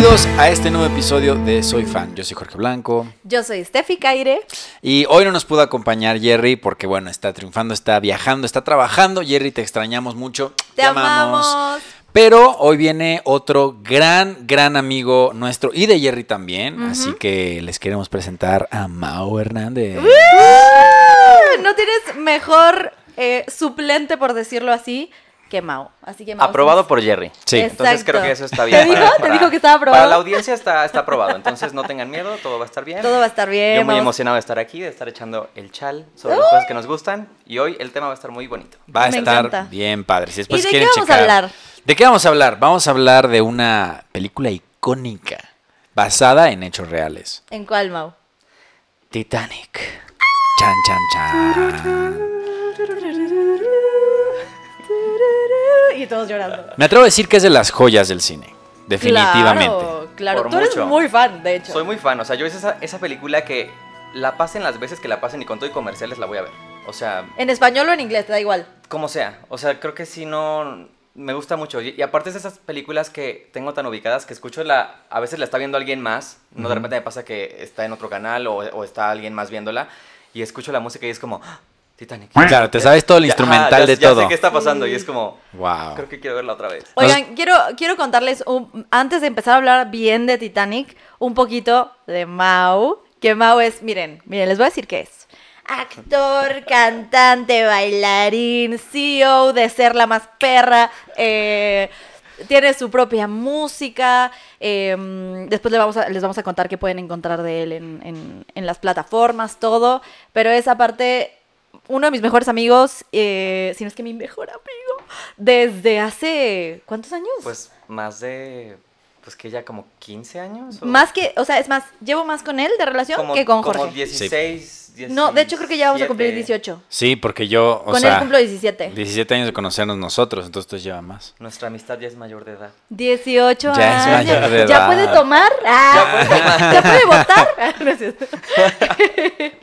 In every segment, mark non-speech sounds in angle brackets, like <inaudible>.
Bienvenidos a este nuevo episodio de Soy Fan. Yo soy Jorge Blanco. Yo soy Steffi Caire. Y hoy no nos pudo acompañar Jerry porque, bueno, está triunfando, está viajando, está trabajando. Jerry, te extrañamos mucho. Te, amamos. Pero hoy viene otro gran, gran amigo nuestro y de Jerry también. Así que les queremos presentar a Mao Hernández. No tienes mejor eh, suplente, por decirlo así, quemado. Así que aprobado por Jerry. Sí. Entonces creo que eso está bien. ¿Te dijo? ¿Te dijo que estaba aprobado? Para la audiencia está, está aprobado. Entonces no tengan miedo, todo va a estar bien. Todo va a estar bien. Yo muy emocionado de estar aquí, de estar echando el chal sobre las cosas que nos gustan. Y hoy el tema va a estar muy bonito. Va a estar bien padre. ¿Y de qué vamos a hablar? ¿De qué vamos a hablar? Vamos a hablar de una película icónica basada en hechos reales. ¿En cuál, Mau? Titanic. Chan, chan, chan. y todos llorando. Me atrevo a decir que es de las joyas del cine. Definitivamente. Claro, claro. Tú eres muy fan, de hecho. Soy muy fan. O sea, yo es esa, película que la pasen las veces que la pasen y con todo y comerciales la voy a ver. O sea. En español o en inglés, da igual. Como sea. O sea, creo que si no. Me gusta mucho. Y, aparte es de esas películas que tengo tan ubicadas que escucho la. A veces la está viendo alguien más. No de repente me pasa que está en otro canal o, está alguien más viéndola. Y escucho la música y es como. Titanic. Claro, te sabes todo el instrumental todo de ya todo. sé qué está pasando y es como, wow. creo que quiero verla otra vez. Oigan, pues- quiero, quiero contarles, antes de empezar a hablar bien de Titanic, un poquito de Mau, que Mau es, miren, miren, les voy a decir qué es. Actor, cantante, bailarín, CEO de ser la más perra, eh, tiene su propia música. Em, después les vamos, a, les vamos a contar qué pueden encontrar de él en las plataformas, todo. Pero esa parte uno de mis mejores amigos, eh, si no es que mi mejor amigo, desde hace, ¿cuántos años? Pues más de, pues que ya como 15 años. Más que, o sea, es más, llevo más con él de relación que con Jorge. Como 16, No, de hecho creo que ya vamos a cumplir 18. Sí, porque yo, o con él cumplo 17. 17 años de conocernos nosotros, entonces lleva más. Nuestra amistad ya es mayor de edad. 18 años. Ya es mayor de edad. Ah. Ya puede tomar. <laughs> ya puede, votar. Gracias. Ah, <laughs>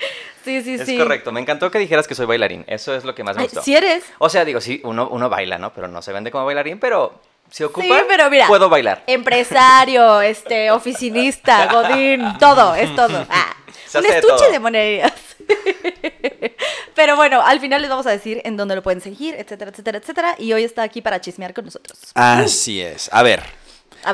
Sí, sí, sí. Es correcto. Me encantó que dijeras que soy bailarín. Eso es lo que más me gustó. Si eres. O sea, digo, sí, uno, uno baila, ¿no? Pero no se vende como bailarín, pero se ocupa, pero puedo bailar. Empresario, este, oficinista, <laughs> godín, todo, es todo. Ah, un estuche de, monedas. <laughs> pero bueno, al final les vamos a decir en dónde lo pueden seguir, etcétera, etcétera, etcétera. Y hoy está aquí para chismear con nosotros. Así es. A ver.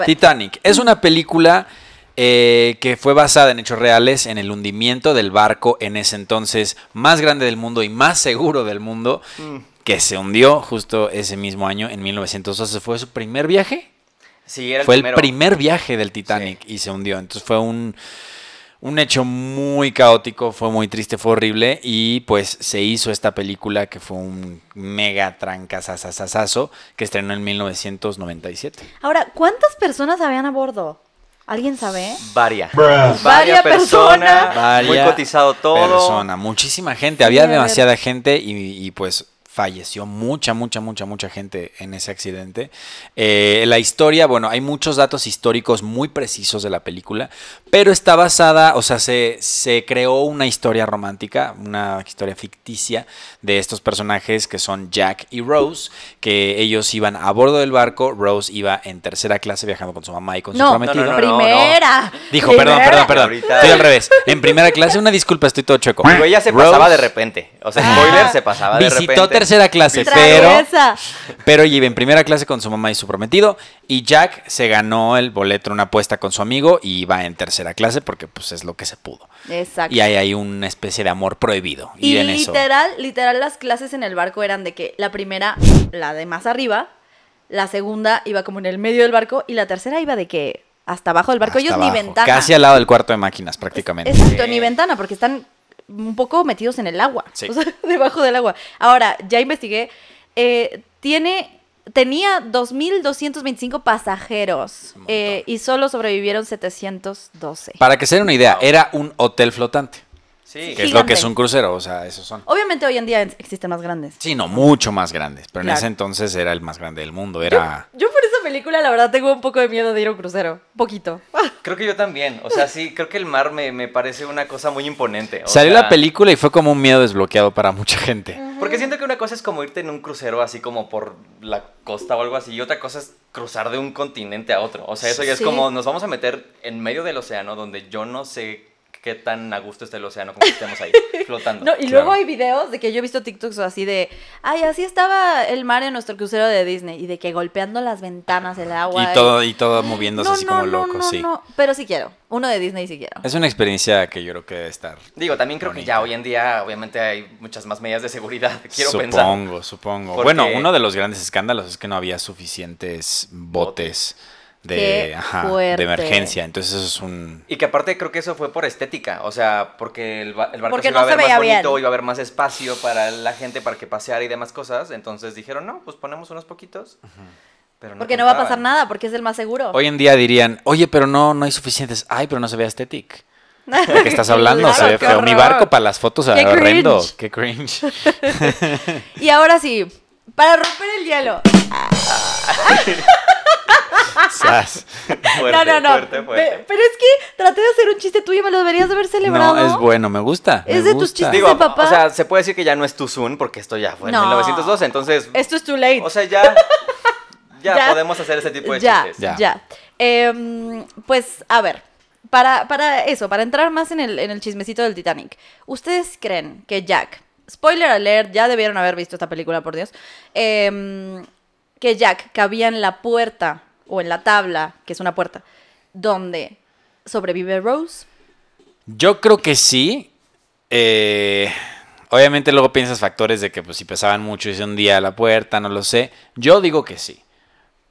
Titanic es una película eh, que fue basada en hechos reales en el hundimiento del barco en ese entonces más grande del mundo y más seguro del mundo, mm. que se hundió justo ese mismo año, en 1912. ¿Fue su primer viaje? Sí, era el Fue el primer viaje del Titanic y se hundió. Entonces fue un, un hecho muy caótico, fue muy triste, fue horrible y pues se hizo esta película que fue un mega Trancasasasaso que estrenó en 1997. Ahora, ¿cuántas personas habían a bordo? ¿Alguien sabe? Varia. Varia, persona. muy cotizado todo. Persona, muchísima gente. Había demasiada gente y pues falleció mucha, mucha, mucha, mucha gente en ese accidente. Eh, la historia, bueno, hay muchos datos históricos muy precisos de la película, pero está basada, o sea, se, se creó una historia romántica, una historia ficticia de estos personajes que son Jack y Rose, que ellos iban a bordo del barco, Rose iba en tercera clase viajando con su mamá y con su prometido. No, no, primera. Dijo, perdón, perdón, perdón. Estoy al revés. En primera clase, una disculpa, estoy todo chueco. Pero ella se pasaba de repente. O sea, spoiler, se pasaba de repente tercera clase, pero, ah. pero ella iba en primera clase con su mamá y su prometido. Y Jack se ganó el boleto en una apuesta con su amigo y iba en tercera clase porque pues es lo que se pudo. Exacto. Y ahí hay una especie de amor prohibido. Y, en literal, literal las clases en el barco eran de que la primera, la de más arriba, la segunda iba como en el medio del barco y la tercera iba de que hasta abajo del barco. Ellos ni ventana. Casi al lado del cuarto de máquinas, prácticamente. Exacto, ni ventana, porque están un poco metidos en el agua, <laughs> sí. debajo del agua. Ahora, ya investigué, eh, tiene, tenía 2.225 pasajeros eh, y solo sobrevivieron 712. Para que se den una idea, era un hotel flotante. Sí. Que es lo que es un crucero, o sea, esos son. Obviamente hoy en día existen más grandes. Sí, no, mucho más grandes, pero en ese entonces era el más grande del mundo, era... Yo, por esa película la verdad tengo un poco de miedo de ir a un crucero, poquito. <laughs> Creo que yo también, o sea, sí, creo que el mar me, parece una cosa muy imponente. Salió la película y fue como un miedo desbloqueado para mucha gente. Porque siento que una cosa es como irte en un crucero así como por la costa o algo así, y otra cosa es cruzar de un continente a otro, o sea, eso ya es como nos vamos a meter en medio del océano donde yo no sé qué tan a gusto está el océano como que estemos ahí <laughs> flotando. No, y luego hay videos de que yo he visto TikToks así de, ay, así estaba el mar en nuestro crucero de Disney y de que golpeando las ventanas el agua. Y, todo y todo moviéndose así como loco, sí. pero sí quiero. Uno de Disney sí quiero. Es una experiencia que yo creo que debe estar. Digo, también creo que ya hoy en día obviamente hay muchas más medidas de seguridad, <laughs> quiero supongo, pensar. Supongo, supongo. Bueno, uno de los grandes escándalos es que no había suficientes botes de, emergencia. Entonces eso es un... Y que aparte creo que eso fue por estética, o sea, porque el, barco se iba a ver más bonito, bien. iba a haber más espacio para la gente para que paseara y demás cosas. Entonces dijeron, no, pues ponemos unos poquitos. Pero porque no va a pasar nada, porque es el más seguro. Hoy en día dirían, oye, pero no, no hay suficientes. Ay, pero no se ve estético ¿De qué estás hablando? Mi <laughs> barco para las fotos era horrendo. Qué cringe. <laughs> y ahora sí, para romper el hielo. <laughs> fuerte, no, no, no. Pero es que traté de hacer un chiste tuyo y me lo deberías de haber celebrado. No, es bueno, me gusta. Es de tus chistes de papá. O sea, se puede decir que ya no es tu Zoom porque esto ya fue en 1912, entonces. Esto es too late. O sea, ya. <laughs> Ya, podemos hacer ese tipo de ya, chistes. Ya, ya. Em, pues, a ver. Para, para eso, para entrar más en el, en el chismecito del Titanic, ¿ustedes creen que Jack spoiler alert, ya debieron haber visto esta película, por Dios. Eh, que Jack cabía en la puerta o en la tabla, que es una puerta, donde sobrevive Rose? Yo creo que sí. Eh, obviamente luego piensas factores de que pues si pesaban mucho y un día a la puerta, no lo sé. Yo digo que sí.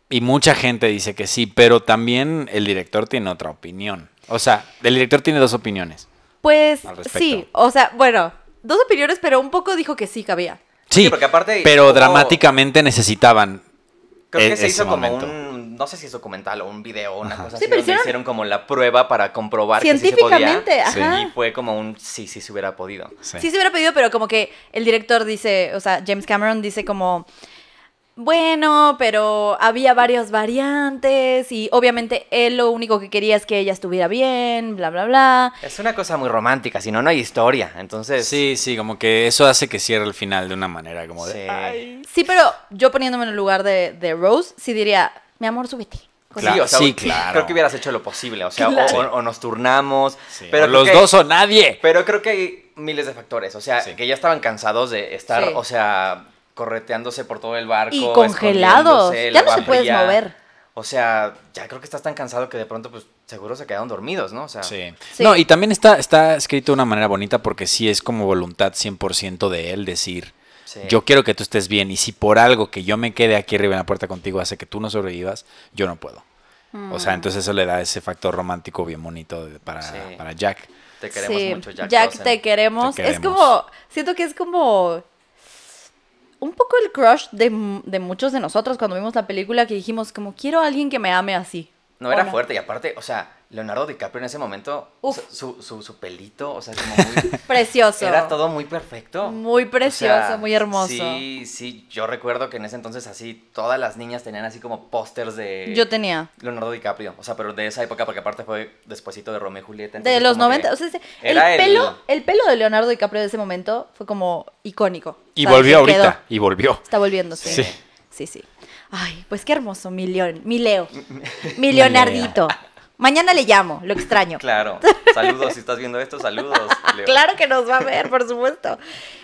Y mucha gente dice que sí, pero también el director tiene otra opinión. O sea, el director tiene dos opiniones. Pues sí, o sea, bueno, dos opiniones, pero un poco dijo que sí cabía. Sí, sí porque aparte, pero dramáticamente necesitaban Creo e- que se hizo como un, no sé si es documental o un video o una cosa así, pero hicieron... como la prueba para comprobar científicamente, que sí se podía. Ajá. Y fue como un sí, sí se hubiera podido. sí se hubiera podido, pero como que el director dice, o sea, James Cameron dice como bueno, pero había varias variantes y obviamente él lo único que quería es que ella estuviera bien, bla, bla, bla. Es una cosa muy romántica, si no, no hay historia, entonces... Sí, sí, como que eso hace que cierre el final de una manera como de... Sí, pero yo poniéndome en el lugar de, Rose, sí diría, mi amor, súbete. Claro, sí, claro. Creo que hubieras hecho lo posible, o sea, o, nos turnamos. pero los dos o nadie. Pero creo que hay miles de factores, o sea, que ya estaban cansados de estar, o sea, correteándose por todo el barco. Y congelados. Ya no se puedes mover. O sea, ya creo que estás tan cansado que de pronto, pues, seguro se quedaron dormidos, ¿no? O sea, sí. No, y también está, está escrito de una manera bonita porque sí es como voluntad 100% de él decir, yo quiero que tú estés bien y si por algo que yo me quede aquí arriba en la puerta contigo hace que tú no sobrevivas, yo no puedo. O sea, mm. entonces eso le da ese factor romántico bien bonito para, para Jack. Te queremos mucho, Jack. Jack, te queremos. Es como, siento que es como un poco el crush de, muchos de nosotros cuando vimos la película que dijimos, como quiero a alguien que me ame así. No era fuerte, y aparte, o sea, Leonardo DiCaprio en ese momento, Su, su, pelito, o sea, como <laughs> muy... precioso. Era todo muy perfecto. Muy precioso, muy hermoso. Sí, sí, yo recuerdo que en ese entonces así, todas las niñas tenían así como pósters de... Yo tenía. Leonardo DiCaprio, o sea, pero de esa época, porque aparte fue despuésito de Romeo y Julieta. De los 90, o sea, el, pelo, el... pelo de Leonardo DiCaprio de ese momento fue como icónico. Y volvió ahorita, y volvió. Está volviéndose. Sí, sí. sí. Ay, pues qué hermoso, Millón, Mileo, <laughs> mi Mañana le llamo, lo extraño. Claro. <laughs> Saludos, si estás viendo esto, saludos. Claro que nos va a ver, por supuesto.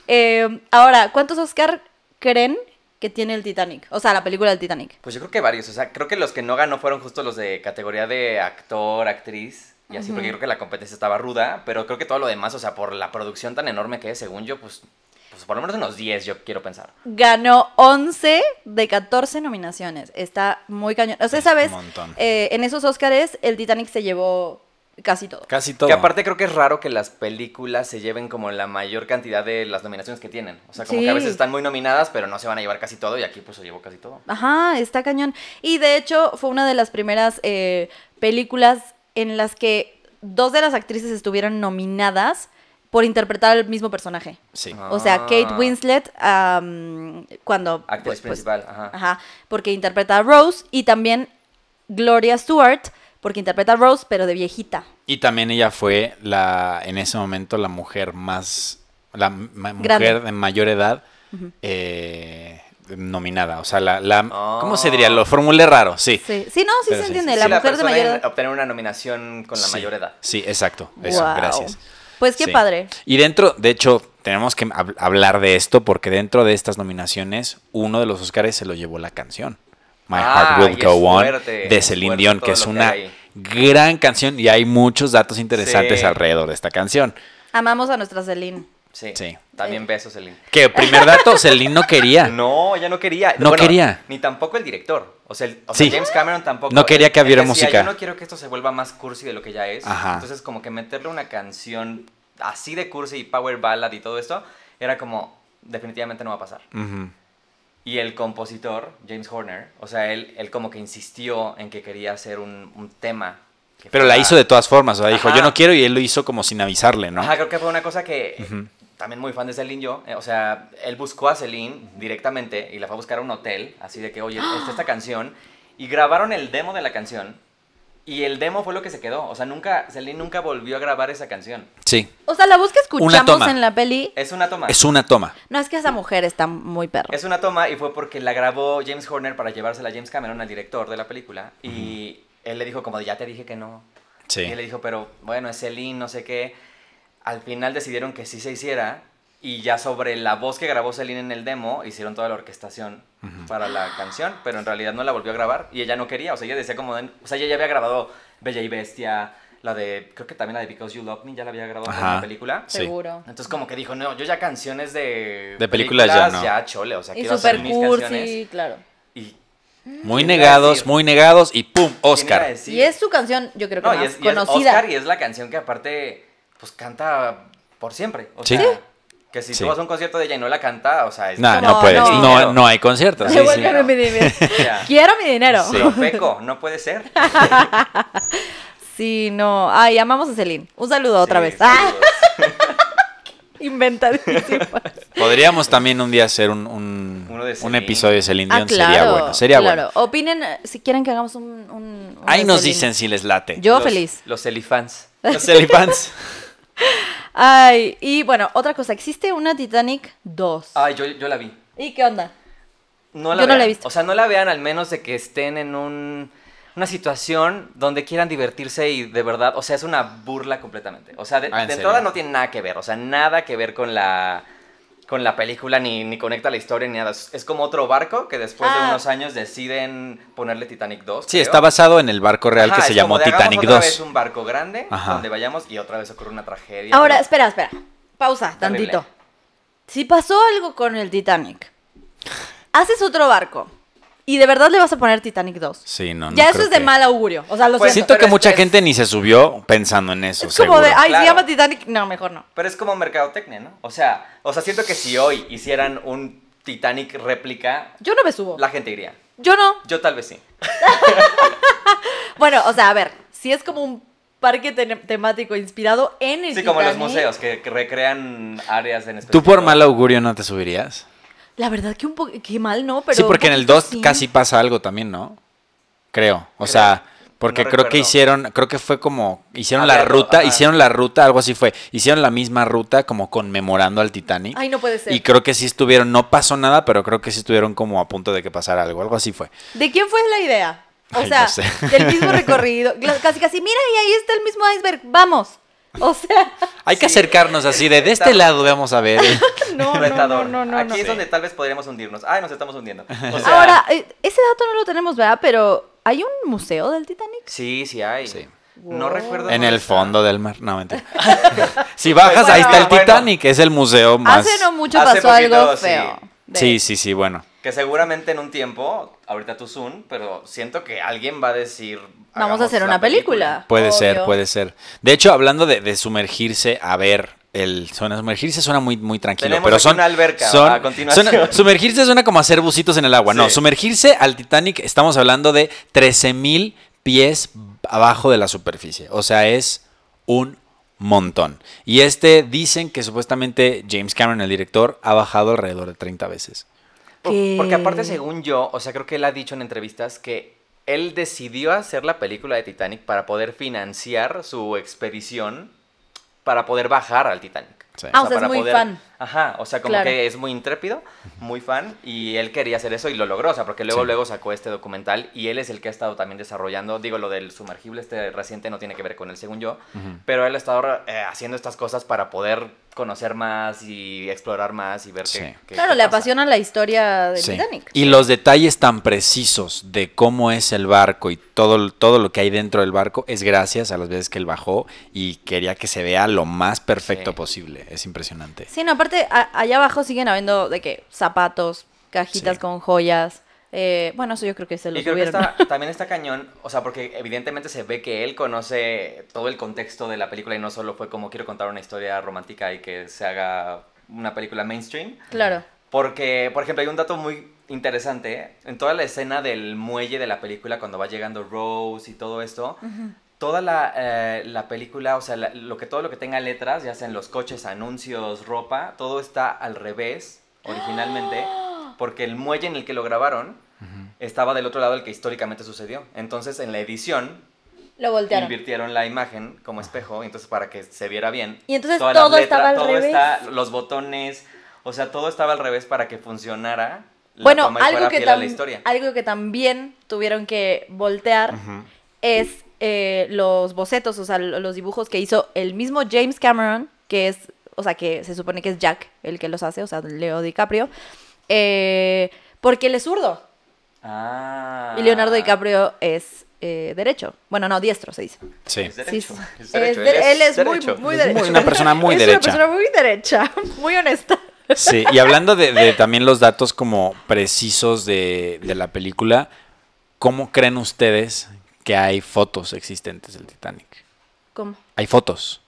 Em, ahora, ¿cuántos Oscar creen que tiene el Titanic? O sea, la película del Titanic. Pues yo creo que varios. O sea, creo que los que no ganó fueron justo los de categoría de actor, actriz. Y así, porque yo creo que la competencia estaba ruda, pero creo que todo lo demás, o sea, por la producción tan enorme que es, según yo, pues pues por lo menos unos 10 yo quiero pensar. Ganó 11 de 14 nominaciones. Está muy cañón. O sea, sabes, eh, en esos Óscares el Titanic se llevó casi todo. Casi todo. Que aparte creo que es raro que las películas se lleven como la mayor cantidad de las nominaciones que tienen. O sea, como que a veces están muy nominadas, pero no se van a llevar casi todo y aquí pues se llevó casi todo. Ajá, está cañón. Y de hecho fue una de las primeras eh, películas en las que dos de las actrices estuvieron nominadas por interpretar al mismo personaje. Sí. Ah. O sea, Kate Winslet, cuando... Pues, Actriz pues, principal, ajá. ajá. Porque interpreta a Rose y también Gloria Stewart, porque interpreta a Rose, pero de viejita. Y también ella fue la, en ese momento, la mujer más, la mujer de mayor edad eh, nominada. O sea, la, oh. ¿cómo se diría? Lo formulé raro, sí. Sí, sí no, sí se entiende. La mujer de mayor edad. Obtener una nominación con la mayor edad. Sí, exacto. Eso, gracias. Pues qué padre. Y dentro, de hecho, tenemos que hablar de esto porque dentro de estas nominaciones, uno de los Oscars se lo llevó la canción. My Heart ah, Will Go On de Celine Dion, que es una gran canción y hay muchos datos interesantes alrededor de esta canción. Amamos a nuestra Celine. Sí. También besos, Celine. Que primer dato, Celine no quería. <laughs> No, ella no quería. No quería. Ni tampoco el director. O sea, James Cameron tampoco. No quería que hubiera música. Yo no quiero que esto se vuelva más cursi de lo que ya es. Entonces, como que meterle una canción así de cursi y power ballad y todo esto, era como, definitivamente no va a pasar. Y el compositor, James Horner, o sea, él, él como que insistió en que quería hacer un, tema pero la hizo de todas formas, o sea, dijo, yo no quiero y él lo hizo como sin avisarle, ¿no? Ajá, creo que fue una cosa que también muy fan de Celine yo, eh, o sea, él buscó a Celine directamente y la fue a buscar a un hotel, así de que, oye, ¡Ah! esta canción, y grabaron el demo de la canción, y el demo fue lo que se quedó, o sea, nunca, Celine nunca volvió a grabar esa canción. Sí. O sea, la voz escuchamos en la peli... Es una toma. Es una toma. No, es que esa mujer está muy perra. Es una toma y fue porque la grabó James Horner para llevársela a James Cameron, al director de la película, y él le dijo como, ya te dije que no. Sí. Y le dijo, pero bueno, es Celine, no sé qué al final decidieron que sí se hiciera y ya sobre la voz que grabó Celine en el demo hicieron toda la orquestación para la canción, pero en realidad no la volvió a grabar y ella no quería, o sea, ella decía como, o sea, ella ya había grabado Bella y Bestia, la de, creo que también la de Because You Love Me ya la había grabado en la película. Seguro. Entonces como que dijo, no, yo ya canciones de... De películas, ya no. Ya chole, o sea, que quiero mis cursi, claro. Y muy negados, muy negados y ¡pum! Oscar. Y es su canción, yo creo que más Oscar y es la canción que aparte pues canta por siempre. O sea, que si sí. vas un concierto de ella no la canta, o sea, no, no puedes, no, hay conciertos. <laughs> <laughs> Quiero mi dinero. Quiero peco, no puede ser. <laughs> sí, no. Ay, amamos a Celine. Un saludo otra vez. Inventadísimo Podríamos también un día hacer un, episodio de Celine ah, Dion. sería bueno. claro. Opinen eh, si quieren que hagamos un. Ahí nos dicen si les late. Yo feliz. Los Celifans. Los Celifans. Ay, y bueno, otra cosa, existe una Titanic 2. Ay, yo, yo la vi. ¿Y qué onda? No yo no la he visto. O sea, no la vean al menos de que estén en una situación donde quieran divertirse y de verdad, o sea, es una burla completamente. O sea, de, ah, de entrada no tiene nada que ver, o sea, nada que ver con la con la película ni, ni conecta la historia ni nada. Es como otro barco que después de ah. unos años deciden ponerle Titanic 2. Sí, está basado en el barco real que se llamó Titanic 2. Es un barco grande donde vayamos y otra vez ocurre una tragedia. Ahora, espera, espera. Pausa, tantito. Si pasó algo con el Titanic, haces otro barco y de verdad le vas a poner Titanic 2. Sí, no, Ya eso es de mal augurio. O sea, pues siento. que mucha gente ni se subió pensando en eso. Es como de, ay, se llama Titanic. No, mejor no. Pero es como mercadotecnia, ¿no? O sea, o sea, siento que si hoy hicieran un Titanic réplica. Yo no me subo. La gente iría. Yo no. Yo tal vez sí. <laughs> bueno, o sea, a ver, si es como un parque temático inspirado en el Sí, como los museos que, recrean áreas en ¿Tú por mal augurio no te subirías? La verdad que un poco, que mal, ¿no? Pero sí, porque en el 2 casi pasa algo también, ¿no? Creo. O sea, porque creo que hicieron, creo que fue como, hicieron la ruta, hicieron la ruta, algo así fue, hicieron la misma ruta como conmemorando al Titanic. Ay, no puede ser. Y creo que sí estuvieron, no pasó nada, pero creo que sí estuvieron como a punto de que pasara algo, algo así fue. ¿De quién fue la idea? O sea, del mismo <laughs> recorrido. Casi, casi, mira, y ahí está el mismo iceberg, vamos. <laughs> O sea. Hay que acercarnos así, de, de este lado vamos a ver. <laughs> No no, no, no, no, Aquí es donde tal vez podríamos hundirnos. Ay, nos estamos hundiendo. Ahora, eh, ese dato no lo tenemos, ¿verdad? Pero, ¿hay un museo del Titanic? Sí, sí hay. No recuerdo. En el fondo del mar. No, mentira. <laughs> si bajas, ahí está el Titanic. Es el museo más. Hace no mucho pasó algo feo. sí, sí, sí, bueno. Que seguramente en un tiempo, ahorita tú Zoom, pero siento que alguien va a decir... Vamos a hacer una película. Puede ser, puede ser. De hecho, hablando de, sumergirse a ver el sumergirse suena muy, muy tranquilo, pero son una alberca a continuación. <laughs> sumergirse suena como hacer bucitos en el agua. No, sumergirse al Titanic estamos hablando de 13000 pies abajo de la superficie, o sea, es un montón. Y este dicen que supuestamente James Cameron el director ha bajado alrededor de 30 veces. Porque aparte, según yo, o sea, creo que él ha dicho en entrevistas que él decidió hacer la película de Titanic para poder financiar su expedición para poder bajar al Titanic. Ah, o sea, es muy fan. Ajá, o sea, como que es muy intrépido, muy fan, y él quería hacer eso y lo logró, o sea, porque luego, luego sacó este documental y él es el que ha estado también desarrollando, digo, lo del sumergible este reciente no tiene que ver con él, según yo, pero él ha estado eh, haciendo estas cosas para poder conocer más y explorar más y ver qué, qué, Claro, le apasiona la historia del Titanic. Y los detalles tan precisos de cómo es el barco y todo, todo lo que hay dentro del barco es gracias a las veces que él bajó y quería que se vea lo más perfecto posible. Es impresionante. Sí, no, aparte allá abajo siguen habiendo de que zapatos, cajitas con joyas. Eh, bueno, eso yo creo que se lo y Que también está cañón, o sea, porque evidentemente se ve que él conoce todo el contexto de la película y no solo fue como quiero contar una historia romántica y que se haga una película mainstream. Claro. Porque, por ejemplo, hay un dato muy interesante. En toda la escena del muelle de la película, cuando va llegando Rose y todo esto, toda eh, la, película, o sea, lo que, todo lo que tenga letras, ya sean los coches, anuncios, ropa, todo está al revés originalmente, ¡Ah! porque el muelle en el que lo grabaron estaba del otro lado del que históricamente sucedió. Entonces, en la edición... Lo voltearon. Invirtieron la imagen como espejo, entonces para que se viera bien. Y entonces todo estaba al todo Está, los botones, o sea, todo estaba al revés para que funcionara. bueno, algo, que la historia. algo que también tuvieron que voltear es eh, los bocetos, o sea, los dibujos que hizo el mismo James Cameron, que es, o sea, que se supone que es Jack el que los hace, o sea, Leo DiCaprio, eh, porque él es zurdo. Ah. Y Leonardo DiCaprio es eh, derecho. Bueno, no, diestro se dice. Sí. Es derecho. Es él es muy, muy derecho. Es una persona muy <laughs> es Una persona muy derecha, <laughs> muy honesta. Sí, y hablando de, de también los datos como precisos de, de la película, ¿cómo creen ustedes que hay fotos existentes del Titanic. ¿Cómo? Hay fotos.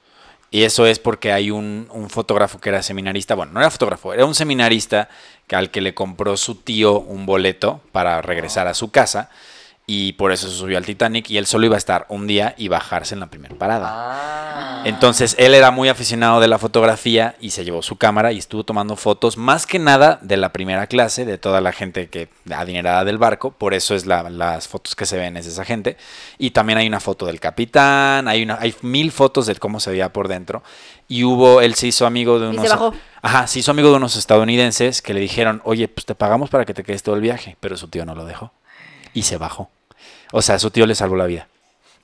Y eso es porque hay un, fotógrafo que era seminarista, bueno, no era fotógrafo, era un seminarista que al que le compró su tío un boleto para regresar a su casa y por eso se subió al Titanic y él solo iba a estar un día y bajarse en la primera parada. Ah. Entonces él era muy aficionado de la fotografía y se llevó su cámara y estuvo tomando fotos más que nada de la primera clase, de toda la gente que adinerada del barco, por eso es las fotos que se ven es esa gente. Y también hay una foto del capitán, hay, una, hay mil fotos de cómo se veía por dentro. Y hubo, él se hizo amigo de unos... Ajá, se hizo amigo de unos estadounidenses que le dijeron, oye, pues te pagamos para que te quedes todo el viaje, pero su tío no lo dejó. Y se bajó. O sea, su tío le salvó la vida.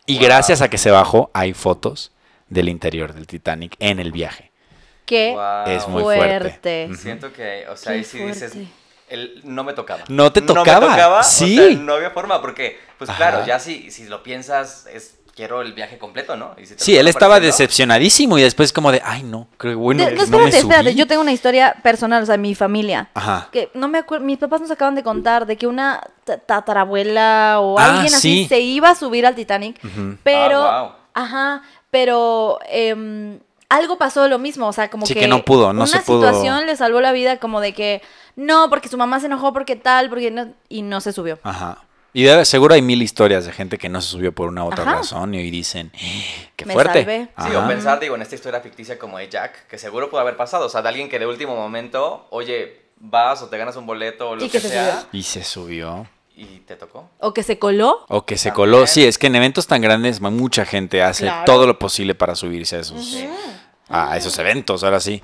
Y gracias a que se bajó, hay fotos del interior del Titanic en el viaje. Que es muy fuerte. Siento que, o sea, ahí sí dices, no me tocaba. No te tocaba. No me tocaba, sí. no había forma, porque, pues claro, ya si, si lo piensas, es quiero el viaje completo, ¿no? sí, él estaba decepcionadísimo y después como de, ay, no, creo que bueno, no, me subí. yo tengo una historia personal, o sea, mi familia. Ajá. Que no me acuerdo, mis papás nos acaban de contar de que una tatarabuela o ah, alguien así se iba a subir al Titanic, pero... Ah, ajá, pero... Em, algo pasó lo mismo, o sea, como que, no pudo, no se pudo. situación le salvó la vida como de que no, porque su mamá se enojó porque tal, porque y no se subió. Ajá. Y seguro hay mil historias de gente que no se subió por una u otra razón y hoy dicen, eh, qué Me fuerte. Sí, o pensar, digo, en esta historia ficticia como de Jack, que seguro puede haber pasado. O sea, de alguien que de último momento, oye, vas o te ganas un boleto o lo que, sea. Subió. Y se subió. ¿Y te tocó? ¿O que se coló? O que se coló, sí, es que en eventos tan grandes mucha gente hace todo lo posible para subirse a esos, esos eventos, ahora sí.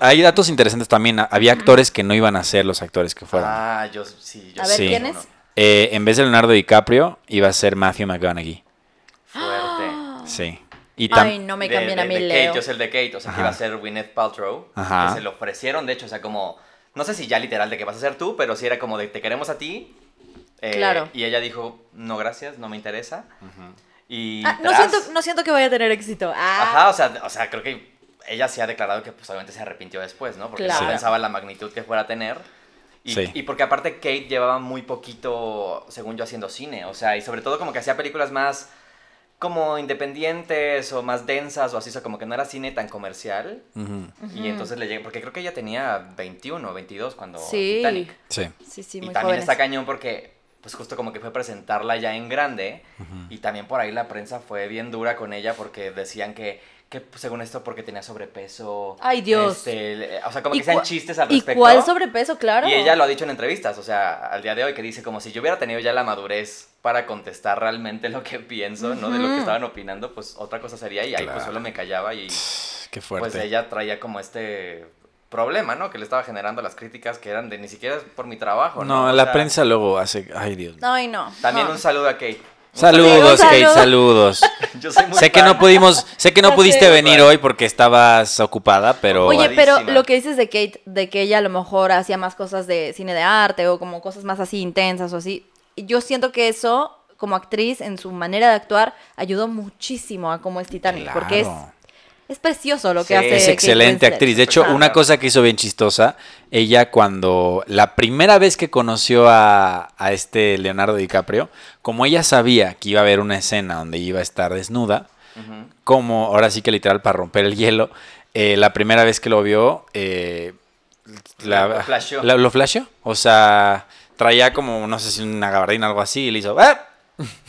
hay datos interesantes también. Había actores que no iban a ser los actores que fueron. Ah, yo sí. Yo a ver, ¿quiénes? Eh, en vez de Leonardo DiCaprio, iba a ser Matthew McGonaghy Fuerte. <gasps> Sí. Y Ay, no me cambien a mí, Leo. Kate, el de Kate, o sea, que iba a ser Gwyneth Paltrow. Que se lo ofrecieron, de hecho, o sea, como... No sé si ya literal de que vas a ser tú, pero si era como de te queremos a ti. Eh, claro. Y ella dijo, no gracias, no me interesa. Y ah, no, siento, que vaya a tener éxito. Ah. Ajá, o sea, o sea, creo que ella sí ha declarado que pues, se arrepintió después, ¿no? Porque no pensaba la magnitud que fuera a tener. Y, porque aparte Kate llevaba muy poquito, según yo, haciendo cine. O sea, y sobre todo como que hacía películas más como independientes o más densas o así, o sea, como que no era cine tan comercial. Y entonces le llegué, porque creo que ella tenía 21 22 cuando sí. Titanic. Sí, sí, sí muy Y también está cañón porque pues justo como que fue presentarla ya en grande y también por ahí la prensa fue bien dura con ella porque decían que que pues, según esto porque tenía sobrepeso. Ay, Dios. Este, o sea, como que sean chistes al respecto. ¿Y cuál sobrepeso, claro? Y ella lo ha dicho en entrevistas, o sea, al día de hoy que dice como si yo hubiera tenido ya la madurez para contestar realmente lo que pienso, no de lo que estaban opinando, pues otra cosa sería y ahí pues solo me callaba y <sighs> Qué pues, fuerte. pues ella traía como este problema, ¿no? Que le estaba generando las críticas que eran de ni siquiera por mi trabajo, ¿no? No, la prensa luego hace, ay Dios. Ay, no. También un saludo a Kate. Saludos, Kate, saludos. <laughs> <laughs> sé que no pudimos, sé que no <laughs> pudiste venir hoy porque estabas ocupada, pero Oye, pero lo que dices de Kate, de que ella a lo mejor hacía más cosas de cine de arte o como cosas más así intensas o así, yo siento que eso como actriz en su manera de actuar ayudó muchísimo a como es Titanic, porque es es precioso lo que hace. Es excelente actriz. De hecho, una cosa que hizo bien chistosa, ella cuando la primera vez que conoció a, este Leonardo DiCaprio, como ella sabía que iba a haber una escena donde iba a estar desnuda, como ahora sí que literal para romper el hielo, eh, la primera vez que lo vio, eh, lo, flasheó. O sea, traía como, no sé si una gabardina o algo así, y le hizo... Ah",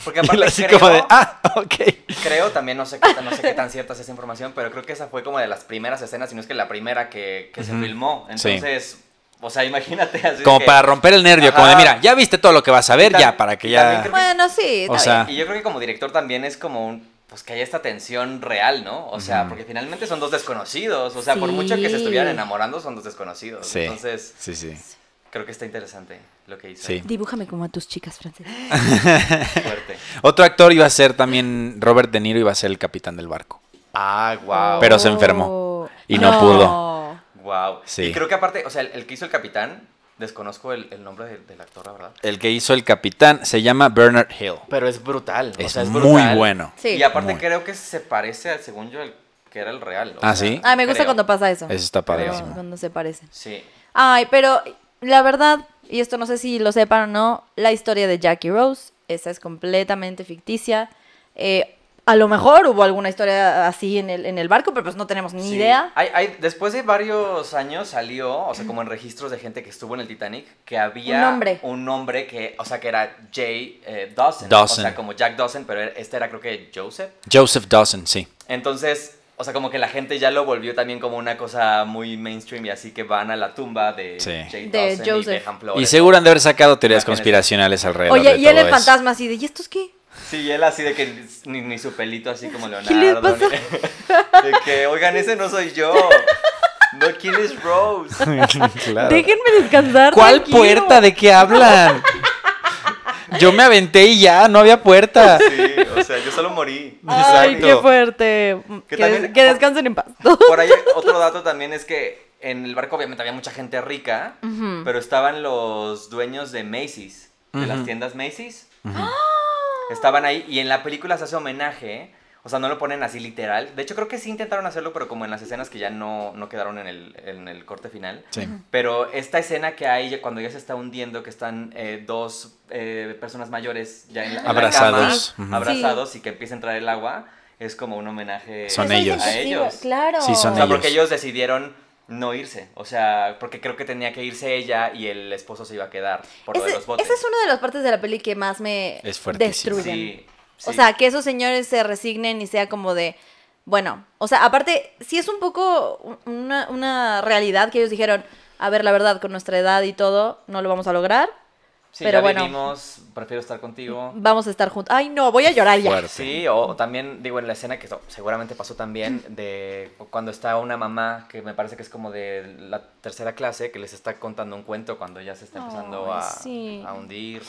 porque creo, <laughs> como de, ah, ok. Creo también, no sé, qué tan cierta es esa información, pero creo que esa fue como de las primeras escenas, si no es que la primera que, se filmó. Entonces, o sea, imagínate. como para romper el nervio, como de, mira, ya viste todo lo que vas a ver, ya, para que ya... bueno, sí. O sea, y yo creo que como director también es como un pues que haya esta tensión real, ¿no? O sea, porque finalmente son dos desconocidos, o sea, por mucho que se estuvieran enamorando, son dos desconocidos. Sí. Entonces, sí, sí. creo que está interesante lo que Sí. Dibújame como a tus chicas francesas. <laughs> Otro actor iba a ser también Robert De Niro, iba a ser el capitán del barco. Ah, wow. Pero se enfermó y no, oh. pudo. Wow. Sí. Y creo que aparte, o sea, el, que hizo el capitán, desconozco el, nombre del, actor, la verdad. El que hizo el capitán se llama Bernard Hill. Pero es brutal. Es, muy bueno. Sí. Y aparte creo que se parece, al, según yo, el que era el real. ¿Ah, sí? Ah, me gusta cuando pasa eso. Eso está padrísimo. Cuando se parece. Sí. Ay, pero la verdad, y esto no sé si lo sepan o no, la historia de Jackie Rose, esa es completamente ficticia. Eh, a lo mejor hubo alguna historia así en el, en el barco, pero pues no tenemos ni idea. Hay, después de varios años salió, o sea, como en registros de gente que estuvo en el Titanic, que había un nombre, un que, o sea, que era Jay eh, Dawson. O sea, como Jack Dawson, pero e, este era creo que Joseph. Joseph Dawson, sí. Entonces, o sea, como que la gente ya lo volvió también como una cosa muy mainstream y así que van a la tumba de, sí. Jay de Joseph. y dejan Y seguro han de haber sacado teorías conspiracionales alrededor Oye, y él el fantasma así de, ¿y esto es qué? Sí, y él así de que ni, su pelito así como Leonardo. ¿Qué pasa? <laughs> de que, oigan, ese no soy yo. No, ¿quién es Rose? <laughs> claro. Déjenme descansar. ¿Cuál puerta? ¿De qué hablan? Yo me aventé y ya, no había puerta. Sí, o sea, yo solo morí. Ay, qué fuerte. Que, descansen en paz. <laughs> Por ahí otro dato también es que en el barco obviamente había mucha gente rica, pero estaban los dueños de Macy's, de las tiendas Macy's. ¡Ah! Estaban ahí y en la película se hace homenaje o sea, no lo ponen así literal. De hecho, creo que sí intentaron hacerlo, pero como en las escenas que ya no, no quedaron en el, corte final. Sí. Pero esta escena que hay cuando ya se está hundiendo, que están eh, dos eh, personas mayores ya en la, abrazados. cama, abrazados y que empieza a entrar el agua, es como un homenaje a ellos. Son ellos. claro. Sí, son porque ellos decidieron no irse, o sea, porque creo que tenía que irse ella y el esposo se iba a quedar por lo de los botes. Esa es una de las partes de la peli que más me es destruyen. Sí. O sea, que esos señores se resignen y sea como de, bueno, o sea, aparte, si es un poco una, realidad que ellos dijeron, a ver, la verdad, con nuestra edad y todo, no lo vamos a lograr. Sí, pero ya bueno, prefiero estar contigo. Vamos a estar juntos. Ay, no, voy a llorar ya. Sí, o, también, digo, en la escena que seguramente pasó también, de cuando está una mamá, que me parece que es como de la tercera clase, que les está contando un cuento cuando ya se está empezando a, a hundir.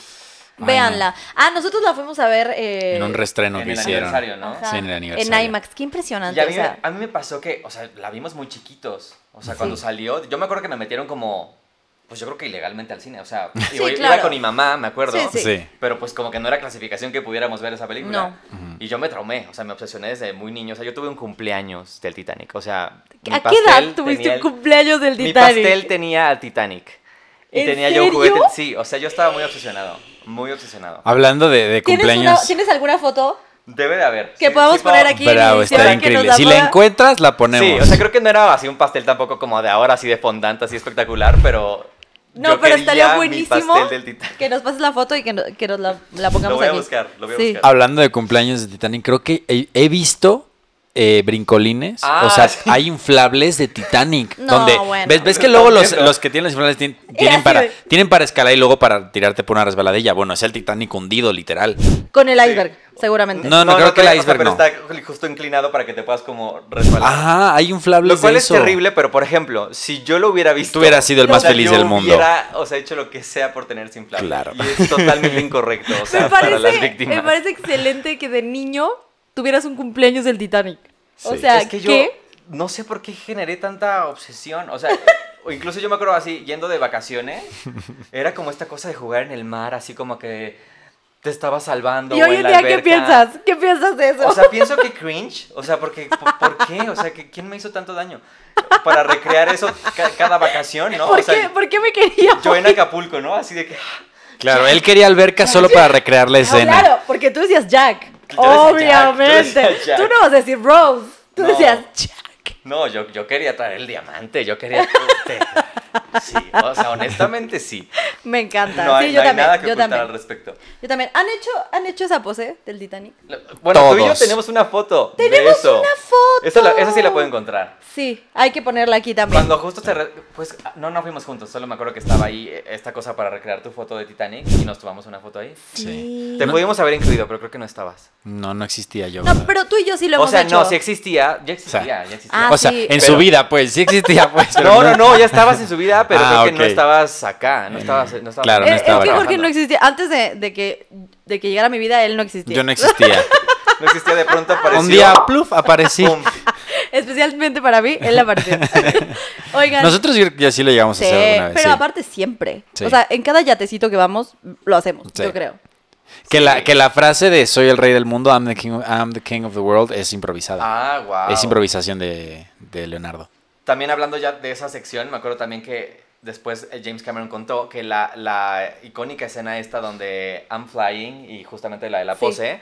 Véanla. Ah, nosotros la fuimos a ver. Eh, en un restreno en el Aniversario, ¿no? en el aniversario. En IMAX. Qué impresionante. A mí, me pasó que, o sea, la vimos muy chiquitos. O sea, cuando salió, yo me acuerdo que me metieron como. Pues yo creo que ilegalmente al cine, o sea, sí, iba, con mi mamá, me acuerdo, sí, pero pues como que no era clasificación que pudiéramos ver esa película. Y yo me traumé, o sea, me obsesioné desde muy niño, o sea, yo tuve un cumpleaños del Titanic, o sea... ¿A qué edad tuviste un cumpleaños del Titanic? Mi pastel tenía al Titanic. Y tenía yo un juguete. Sí, o sea, yo estaba muy obsesionado. Muy obsesionado. Hablando de, cumpleaños. ¿Tienes, alguna foto? Debe de haber. Que podamos poner aquí. Bravo, está increíble. Si la encuentras, la ponemos. Sí, o sea, creo que no era así un pastel tampoco como de ahora, así de fondant, así espectacular, pero. No, pero estaría buenísimo que nos pases la foto y que, nos la, pongamos aquí. Lo voy a buscar, lo voy a buscar. Hablando de cumpleaños de Titanic, creo que he visto eh, brincolines. o sea, ah, <laughs> hay inflables de Titanic. donde ¿Ves, que luego los, que tienen los inflables <laughs> tienen, para, tienen para escalar y luego para tirarte por una resbaladilla? Bueno, es el Titanic hundido, literal. Con el iceberg, seguramente. No, no, creo que el iceberg está justo inclinado para que te puedas como resbalar. Ajá, hay inflables Lo cual es terrible, pero por ejemplo, si yo lo hubiera visto... Tú hubieras sido el más feliz del mundo. Hubiera, o sea, hecho lo que sea por tener ese inflable. Claro. Y es totalmente <laughs> incorrecto, o sea, para las víctimas. Me parece excelente que de niño tuvieras un cumpleaños del Titanic. O sea, que ¿qué? Yo no sé por qué generé tanta obsesión. O sea, <laughs> incluso yo me acuerdo así, yendo de vacaciones, era como esta cosa de jugar en el mar, así como que te estaba salvando. ¿Y hoy en día qué piensas? ¿Qué piensas de eso? O sea, pienso que cringe. O sea, porque, ¿por, qué? O sea, ¿quién me hizo tanto daño? Para recrear eso cada vacación, ¿no? ¿Por, qué, ¿Por qué me quería? Yo en Acapulco, ¿no? Así de que. Ah, claro, él quería alberca solo para recrear la escena. Claro, porque tú decías Jack. Obviamente. Tú no vas a decir Rose. Tú decías no, yo, quería traer el diamante, yo quería <laughs> Sí, o sea, honestamente sí. Me encanta. No hay, yo también, nada que yo también. al respecto. Yo también. ¿Han hecho, ¿Han hecho esa pose del Titanic? Bueno, tú y yo tenemos una foto. Tenemos de eso. una foto. esa sí la puedo encontrar. Sí, hay que ponerla aquí también. Cuando justo te... pues no, no fuimos juntos, solo me acuerdo que estaba ahí eh, esta cosa para recrear tu foto de Titanic y nos tomamos una foto ahí. Sí. Te pudimos haber incluido, pero creo que no estabas. No, no existía yo. No, pero tú y yo sí lo hemos hecho. O sea, no, si existía, ya existía, ya existía o sea, en su vida, pues, sí existía, pues. <laughs> no, no, no, ya estabas en su vida, ah, pero es que no estabas acá, no mm, estabas, no estabas Claro, no Es que Jorge no existía, antes de, que, de que llegara a mi vida, él no existía. Yo no existía. <laughs> no existía, de pronto apareció. Un día, pluf, aparecí. <laughs> Especialmente para mí, él apareció. Oigan. Nosotros ya sí lo llegamos a hacer alguna vez. Pero aparte siempre. O sea, en cada yatecito que vamos, lo hacemos, yo creo. Que, la, frase de soy el rey del mundo, I'm the king, of the world, es improvisada. Ah, wow. Es improvisación de, Leonardo. También hablando ya de esa sección, me acuerdo también que después eh, James Cameron contó que la, icónica escena esta donde I'm flying y justamente la de la pose,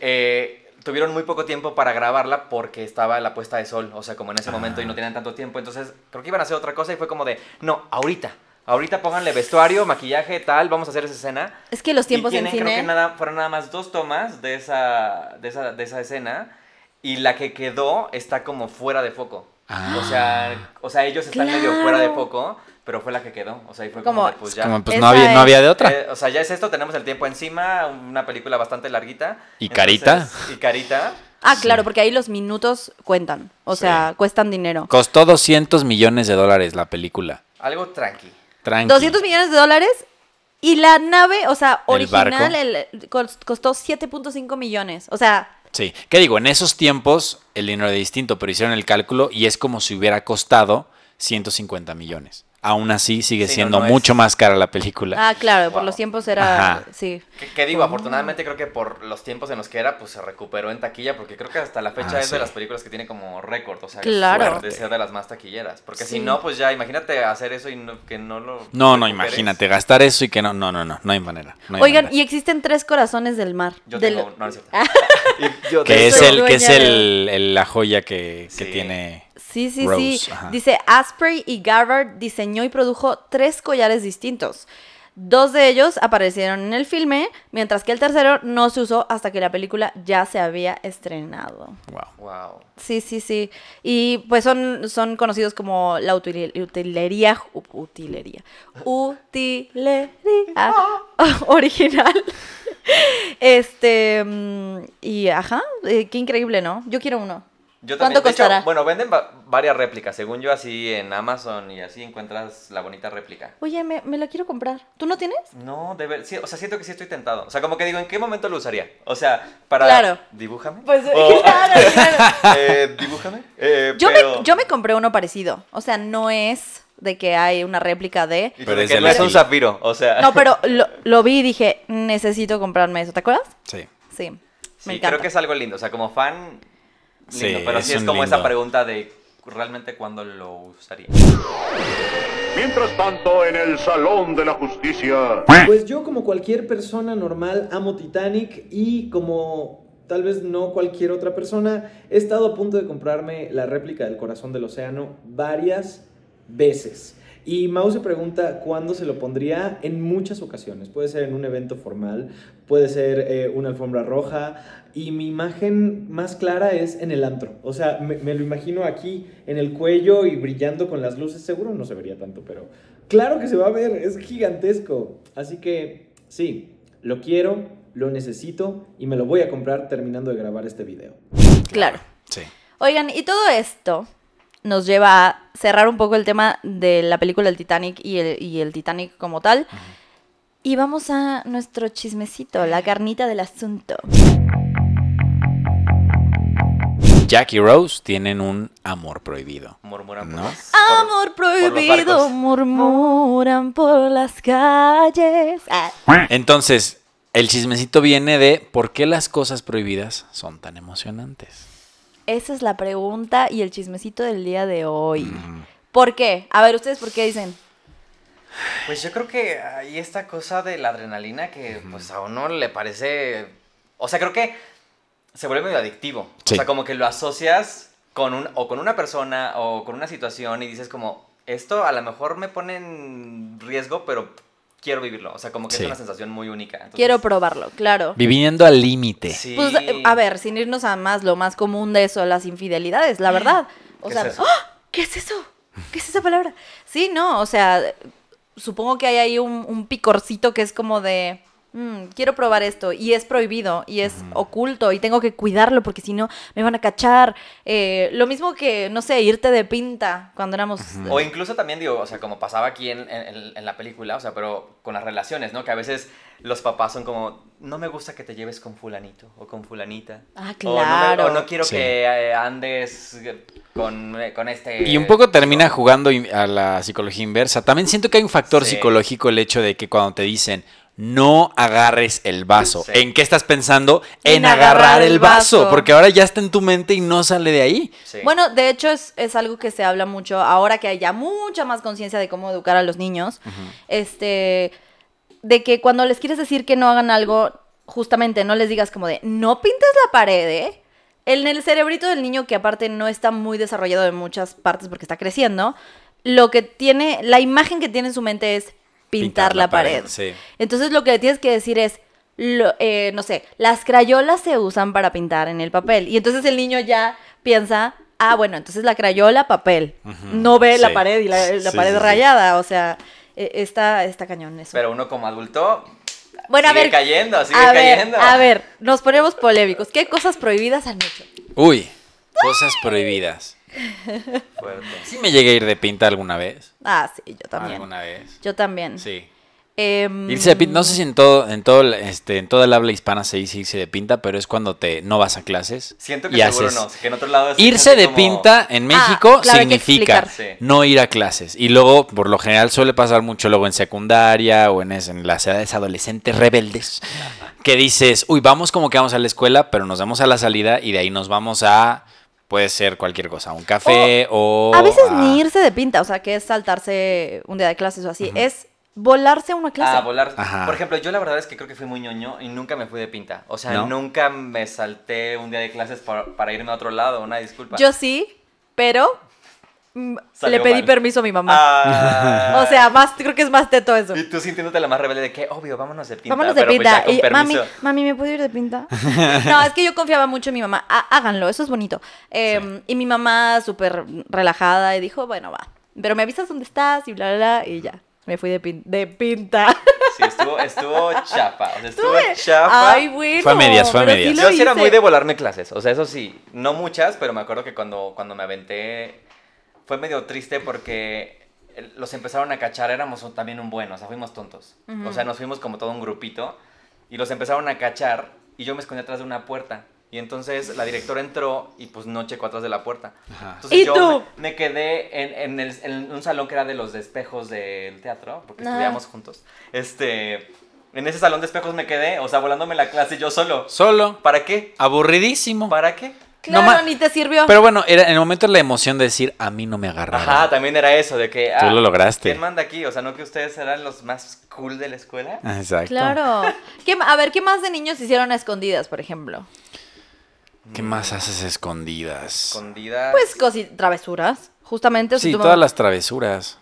eh, tuvieron muy poco tiempo para grabarla porque estaba la puesta de sol, o sea, como en ese ah. momento y no tenían tanto tiempo, entonces creo que iban a hacer otra cosa y fue como de, no, ahorita, Ahorita pónganle vestuario, maquillaje, tal, vamos a hacer esa escena. Es que los tiempos y tienen, Creo que nada, fueron nada más dos tomas de esa, de esa, de esa escena y la que quedó está como fuera de foco. O, sea, ah. o sea, ellos están medio fuera de foco, pero fue la que quedó. O sea, y fue como, como pues ya. Pues, no, había, de otra. Eh, o sea, ya es esto, tenemos el tiempo encima, una película bastante larguita. Y carita. Y carita. Ah, claro, porque ahí los minutos cuentan. O sea, cuestan dinero. Costó 200 millones de dólares la película. Algo tranqui. 200 millones de dólares y la nave, o sea, original, costó 7.5 millones. O sea. Sí, ¿qué digo? En esos tiempos el dinero era distinto, pero hicieron el cálculo y es como si hubiera costado 150 millones aún así sigue siendo mucho más cara la película. Ah, claro, por los tiempos era... Sí. ¿Qué, digo? Afortunadamente creo que por los tiempos en los que era, pues se recuperó en taquilla, porque creo que hasta la fecha ah, es de las películas que tiene como récord, o sea, claro. de ser de las más taquilleras. Porque si no, pues ya imagínate hacer eso y que no lo... No, no, imagínate, gastar eso y que no, no, no, no, no hay manera. Oigan, y existen tres corazones del mar. Yo Tengo, no, no es cierto. <laughs> que es el, que es la joya que, que tiene... Sí, sí, sí. Dice, Asprey y Garvard diseñó y produjo tres collares distintos. Dos de ellos aparecieron en el filme, mientras que el tercero no se usó hasta que la película ya se había estrenado. Wow. wow. Sí, sí, sí. Y pues son, son conocidos como la utilería. Utilería. Utilería <laughs> original. <laughs> Este. Mm, y ajá, eh, qué increíble, ¿no? Yo quiero uno. ¿Cuánto costará? bueno, venden varias réplicas. Según yo, así en Amazon y así encuentras la bonita réplica. Oye, me, me quiero comprar. ¿Tú no tienes? No, de ver. o sea, siento que sí estoy tentado. O sea, como que digo, ¿en qué momento lo usaría? O sea, para. Claro. ¿Dibújame? Pues <laughs> claro, claro. <laughs> Eh, ¿Dibújame? Eh, yo, me, yo me compré uno parecido. O sea, no es de que hay una réplica de. Pero no es un zafiro, o sea. No, pero <laughs> lo, lo, vi y dije, necesito comprarme eso, ¿te acuerdas? Sí. Sí. Me creo que es algo lindo. O sea, como fan, sí, pero así es como esa pregunta de realmente cuándo lo usaría. Mientras tanto, en el Salón de la Justicia. Pues yo, como cualquier persona normal, amo Titanic y como tal vez no cualquier otra persona, he estado a punto de comprarme la réplica del corazón del océano varias veces. Y Mau se pregunta cuándo se lo pondría en muchas ocasiones. Puede ser en un evento formal, puede ser eh, una alfombra roja. Y mi imagen más clara es en el antro. O sea, me, me, lo imagino aquí en el cuello y brillando con las luces. Seguro no se vería tanto, pero claro que se va a ver. Es gigantesco. Así que sí, lo quiero, lo necesito y me lo voy a comprar terminando de grabar este video. Claro. Sí. Oigan, y todo esto nos lleva a cerrar un poco el tema de la película El Titanic y el, Titanic como tal. Y vamos a nuestro chismecito, la carnita del asunto. Jackie Rose tienen un amor prohibido. Murmuran Amor prohibido, murmuran por las calles. Ah. Entonces, el chismecito viene de por qué las cosas prohibidas son tan emocionantes. Esa es la pregunta y el chismecito del día de hoy. Mm. ¿Por qué? A ver, ¿ustedes por qué dicen? Pues yo creo que hay esta cosa de la adrenalina que pues a uno le parece... O sea, creo que se vuelve medio adictivo. O sea, como que lo asocias con un, o con una persona o con una situación y dices como, esto a lo mejor me pone en riesgo, pero quiero vivirlo. O sea, como que es una sensación muy única. quiero probarlo, claro. Viviendo al límite. Pues, eh, a ver, sin irnos a más, lo más común de eso, las infidelidades, la mm. verdad. O sea, ¡Ah! ¿qué es eso? ¿Qué es esa palabra? Sí, no, o sea, supongo que hay ahí un picorcito que es como de Mm, quiero probar esto y es prohibido y es oculto y tengo que cuidarlo porque si no me van a cachar. Eh, lo mismo que, no sé, irte de pinta cuando éramos... O incluso también digo, o sea, como pasaba aquí en, la película, o sea, pero con las relaciones, ¿no? Que a veces los papás son como, no me gusta que te lleves con fulanito o con fulanita. Ah, claro. O no, quiero que eh, andes eh, con, este... Y un poco termina jugando a la psicología inversa. También siento que hay un factor psicológico el hecho de que cuando te dicen, no agarres el vaso. ¿En qué estás pensando? En, agarrar, el vaso, porque ahora ya está en tu mente y no sale de ahí. Bueno, de hecho es, algo que se habla mucho ahora que hay ya mucha más conciencia de cómo educar a los niños, este, de que cuando les quieres decir que no hagan algo, justamente no les digas como de, no pintes la pared, ¿eh? En el cerebrito del niño, que aparte no está muy desarrollado en muchas partes porque está creciendo, lo que tiene, la imagen que tiene en su mente es, pintar, la, pared. Entonces lo que le tienes que decir es, eh, no sé, las crayolas se usan para pintar en el papel. Y entonces el niño ya piensa, ah, bueno, entonces la crayola, papel. No ve la pared y la, pared rayada, o sea, e, está, cañón eso. Pero uno como adulto... Bueno, a cayendo, sigue cayendo. a ver, nos ponemos polémicos. ¿Qué cosas prohibidas han hecho? Uy, cosas prohibidas. Fuerte. Sí me llegué a ir de pinta alguna vez. Ah, sí, yo también. Alguna vez. Yo también. Sí. Em, irse de pinta, no sé si en todo, en todo, este, en toda el habla hispana se dice irse de pinta, pero es cuando te no vas a clases. Siento que seguro no, irse de pinta en ah, México significa no ir a clases. Y luego, por lo general, suele pasar mucho luego en secundaria o en, en las edades adolescentes rebeldes, que dices, uy, vamos como que vamos a la escuela, pero nos damos a la salida y de ahí nos vamos a Puede ser cualquier cosa, un café o... a veces ni irse de pinta, o sea, que es saltarse un día de clases o así. Es volarse una clase. Ah, volar. Por ejemplo, yo la verdad es que creo que fui muy ñoño y nunca me fui de pinta. O sea, nunca me salté un día de clases para, para irme a otro lado, una disculpa. Yo sí, pero Mm, le pedí permiso a mi mamá. Ah. <laughs> o sea, más, creo que es más teto eso. Y tú sintiéndote la más rebelde de que, obvio, vámonos de pinta. Vámonos de pues pinta. mami, mami, ¿me puedo ir de pinta? <laughs> no, es que yo confiaba mucho en mi mamá. háganlo, eso es bonito. Em, y mi mamá súper relajada y dijo, bueno, va. Pero me avisas dónde estás y bla, bla, bla. Y ya, me fui de, de pinta. Sí, estuvo, estuvo chapa. estuvo chapa. Ay, Fue a medias, fue a medias. yo sí era muy de volarme clases. O sea, eso sí, no muchas, pero me acuerdo que cuando, cuando me aventé fue medio triste porque los empezaron a cachar, éramos también un buen, o sea, fuimos tontos. O sea, nos fuimos como todo un grupito y los empezaron a cachar y yo me escondí atrás de una puerta. Y entonces la directora entró y pues no checó atrás de la puerta. Entonces ¿Y yo tú? Me, quedé en, en, el, en, un salón que era de los despejos del teatro, porque estudiamos juntos. Este, en ese salón de espejos me quedé, o sea, volándome la clase yo solo. ¿Solo? ¿Para qué? Aburridísimo. ¿Para qué? no ni te sirvió. Pero bueno, era, en el momento la emoción de decir, a mí no me agarraron. Ajá, también era eso, de que... Ah, Tú lo ah, lograste. ¿Quién manda aquí? O sea, ¿no que ustedes eran los más cool de la escuela? Exacto. Claro. a ver, ¿qué más de niños hicieron escondidas, por ejemplo? ¿Qué más haces escondidas? Escondidas. Pues travesuras, justamente. sí, todas las travesuras.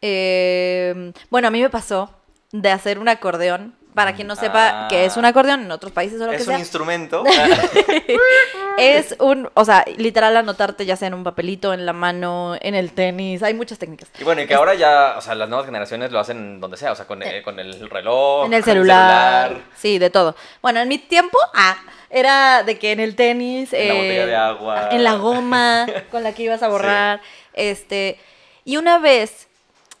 Eh, bueno, a mí me pasó de hacer un acordeón para quien no sepa que es un ah. acordeón en otros países es Es un instrumento. <laughs> es un, o sea, literal anotarte ya sea en un papelito, en la mano, en el tenis, hay muchas técnicas. Y bueno, y que ahora ya, o sea, las nuevas generaciones lo hacen donde sea, o sea, con, eh, con el reloj. En el celular, Sí, de todo. Bueno, en mi tiempo, ah, era de que en el tenis. En la botella eh, de agua. Ah, en la goma con la que ibas a <laughs> borrar. Este, y una vez,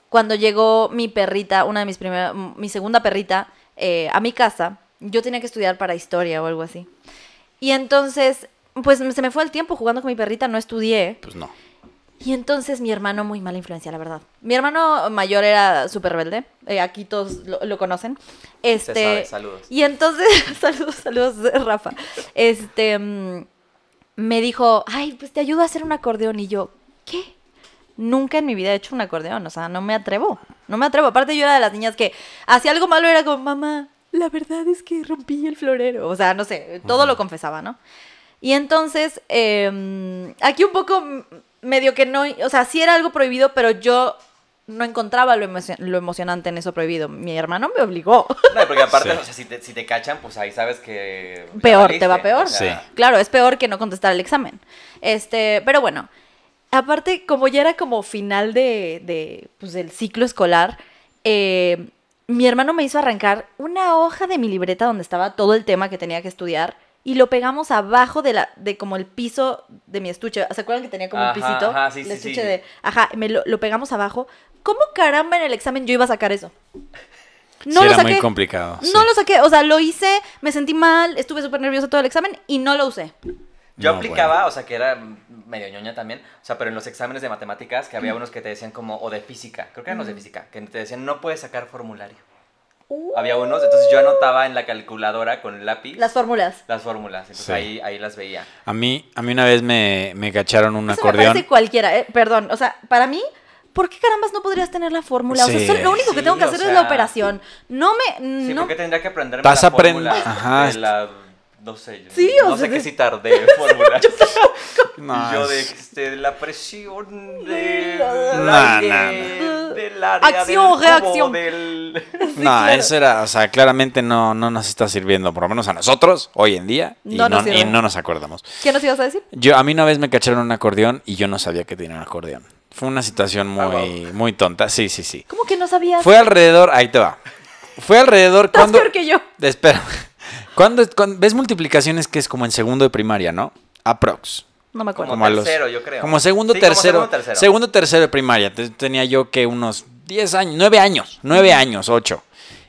cuando llegó mi perrita, una de mis primeras, mi segunda perrita, eh, a mi casa. Yo tenía que estudiar para historia o algo así. Y entonces, pues se me fue el tiempo jugando con mi perrita, no estudié. Pues no. Y entonces mi hermano, muy mala influencia, la verdad. Mi hermano mayor era súper rebelde. Eh, aquí todos lo, conocen. Este, saludos. Y entonces, <laughs> saludos, saludos, Rafa. Este, mm, me dijo, ay, pues te ayudo a hacer un acordeón. Y yo, ¿qué? nunca en mi vida he hecho un acordeón, o sea, no me atrevo, no me atrevo. Aparte yo era de las niñas que hacía algo malo, era como, mamá, la verdad es que rompí el florero, o sea, no sé, todo lo confesaba, ¿no? Y entonces, em, aquí un poco medio que no, o sea, sí era algo prohibido, pero yo no encontraba lo, emocionante en eso prohibido. Mi hermano me obligó. No, porque aparte, o si te, si cachan, pues ahí sabes que... Peor, te va peor. sí. Claro, es peor que no contestar el examen. Este, pero bueno, aparte, como ya era como final de, de pues, del ciclo escolar, eh, mi hermano me hizo arrancar una hoja de mi libreta donde estaba todo el tema que tenía que estudiar y lo pegamos abajo de la de como el piso de mi estuche. ¿Se acuerdan que tenía como un pisito? Ajá, sí, sí, de, ajá, me lo, pegamos abajo. ¿Cómo caramba en el examen yo iba a sacar eso? No lo era saqué. muy complicado. No lo saqué, o sea, lo hice, me sentí mal, estuve súper nerviosa todo el examen y no lo usé. Yo aplicaba, o sea, que era medio ñoña también, o sea, pero en los exámenes de matemáticas, que había mm. unos que te decían como, o de física, creo que eran los de mm. física, que te decían, no puedes sacar formulario. Uh. había unos, entonces yo anotaba en la calculadora con el lápiz. Las fórmulas. Las fórmulas, entonces ahí, ahí las veía. A mí, a mí una vez me, me cacharon un Eso acordeón. Me cualquiera, eh, perdón, o sea, para mí... ¿Por qué carambas no podrías tener la fórmula? o sea, lo único que tengo que hacer es la operación. No me. Sí, no... que tendría que aprender la fórmula? Ajá. la no sé, yo no sé qué citar de fórmula. yo y yo de este, la presión de, la, acción, reacción. <laughs> no, eso era, o sea, claramente no, no nos está sirviendo, por lo menos a nosotros, hoy en día, y no, nos acordamos. ¿Qué nos ibas a decir? Yo, a mí una vez me cacharon un acordeón y yo no sabía que tenía un acordeón. Fue una situación ah, muy, muy tonta, sí, sí, sí. ¿Cómo que no sabías? Fue alrededor, ahí te va. Fue alrededor cuando... Peor que yo. Espera ves multiplicaciones que es como en segundo de primaria, no? Aprox. No me acuerdo. Como, tercero, yo creo. Como segundo, tercero, segundo, tercero, segundo, tercero. de primaria. Tenía yo que unos 10 años, 9 años, 9 años, 8.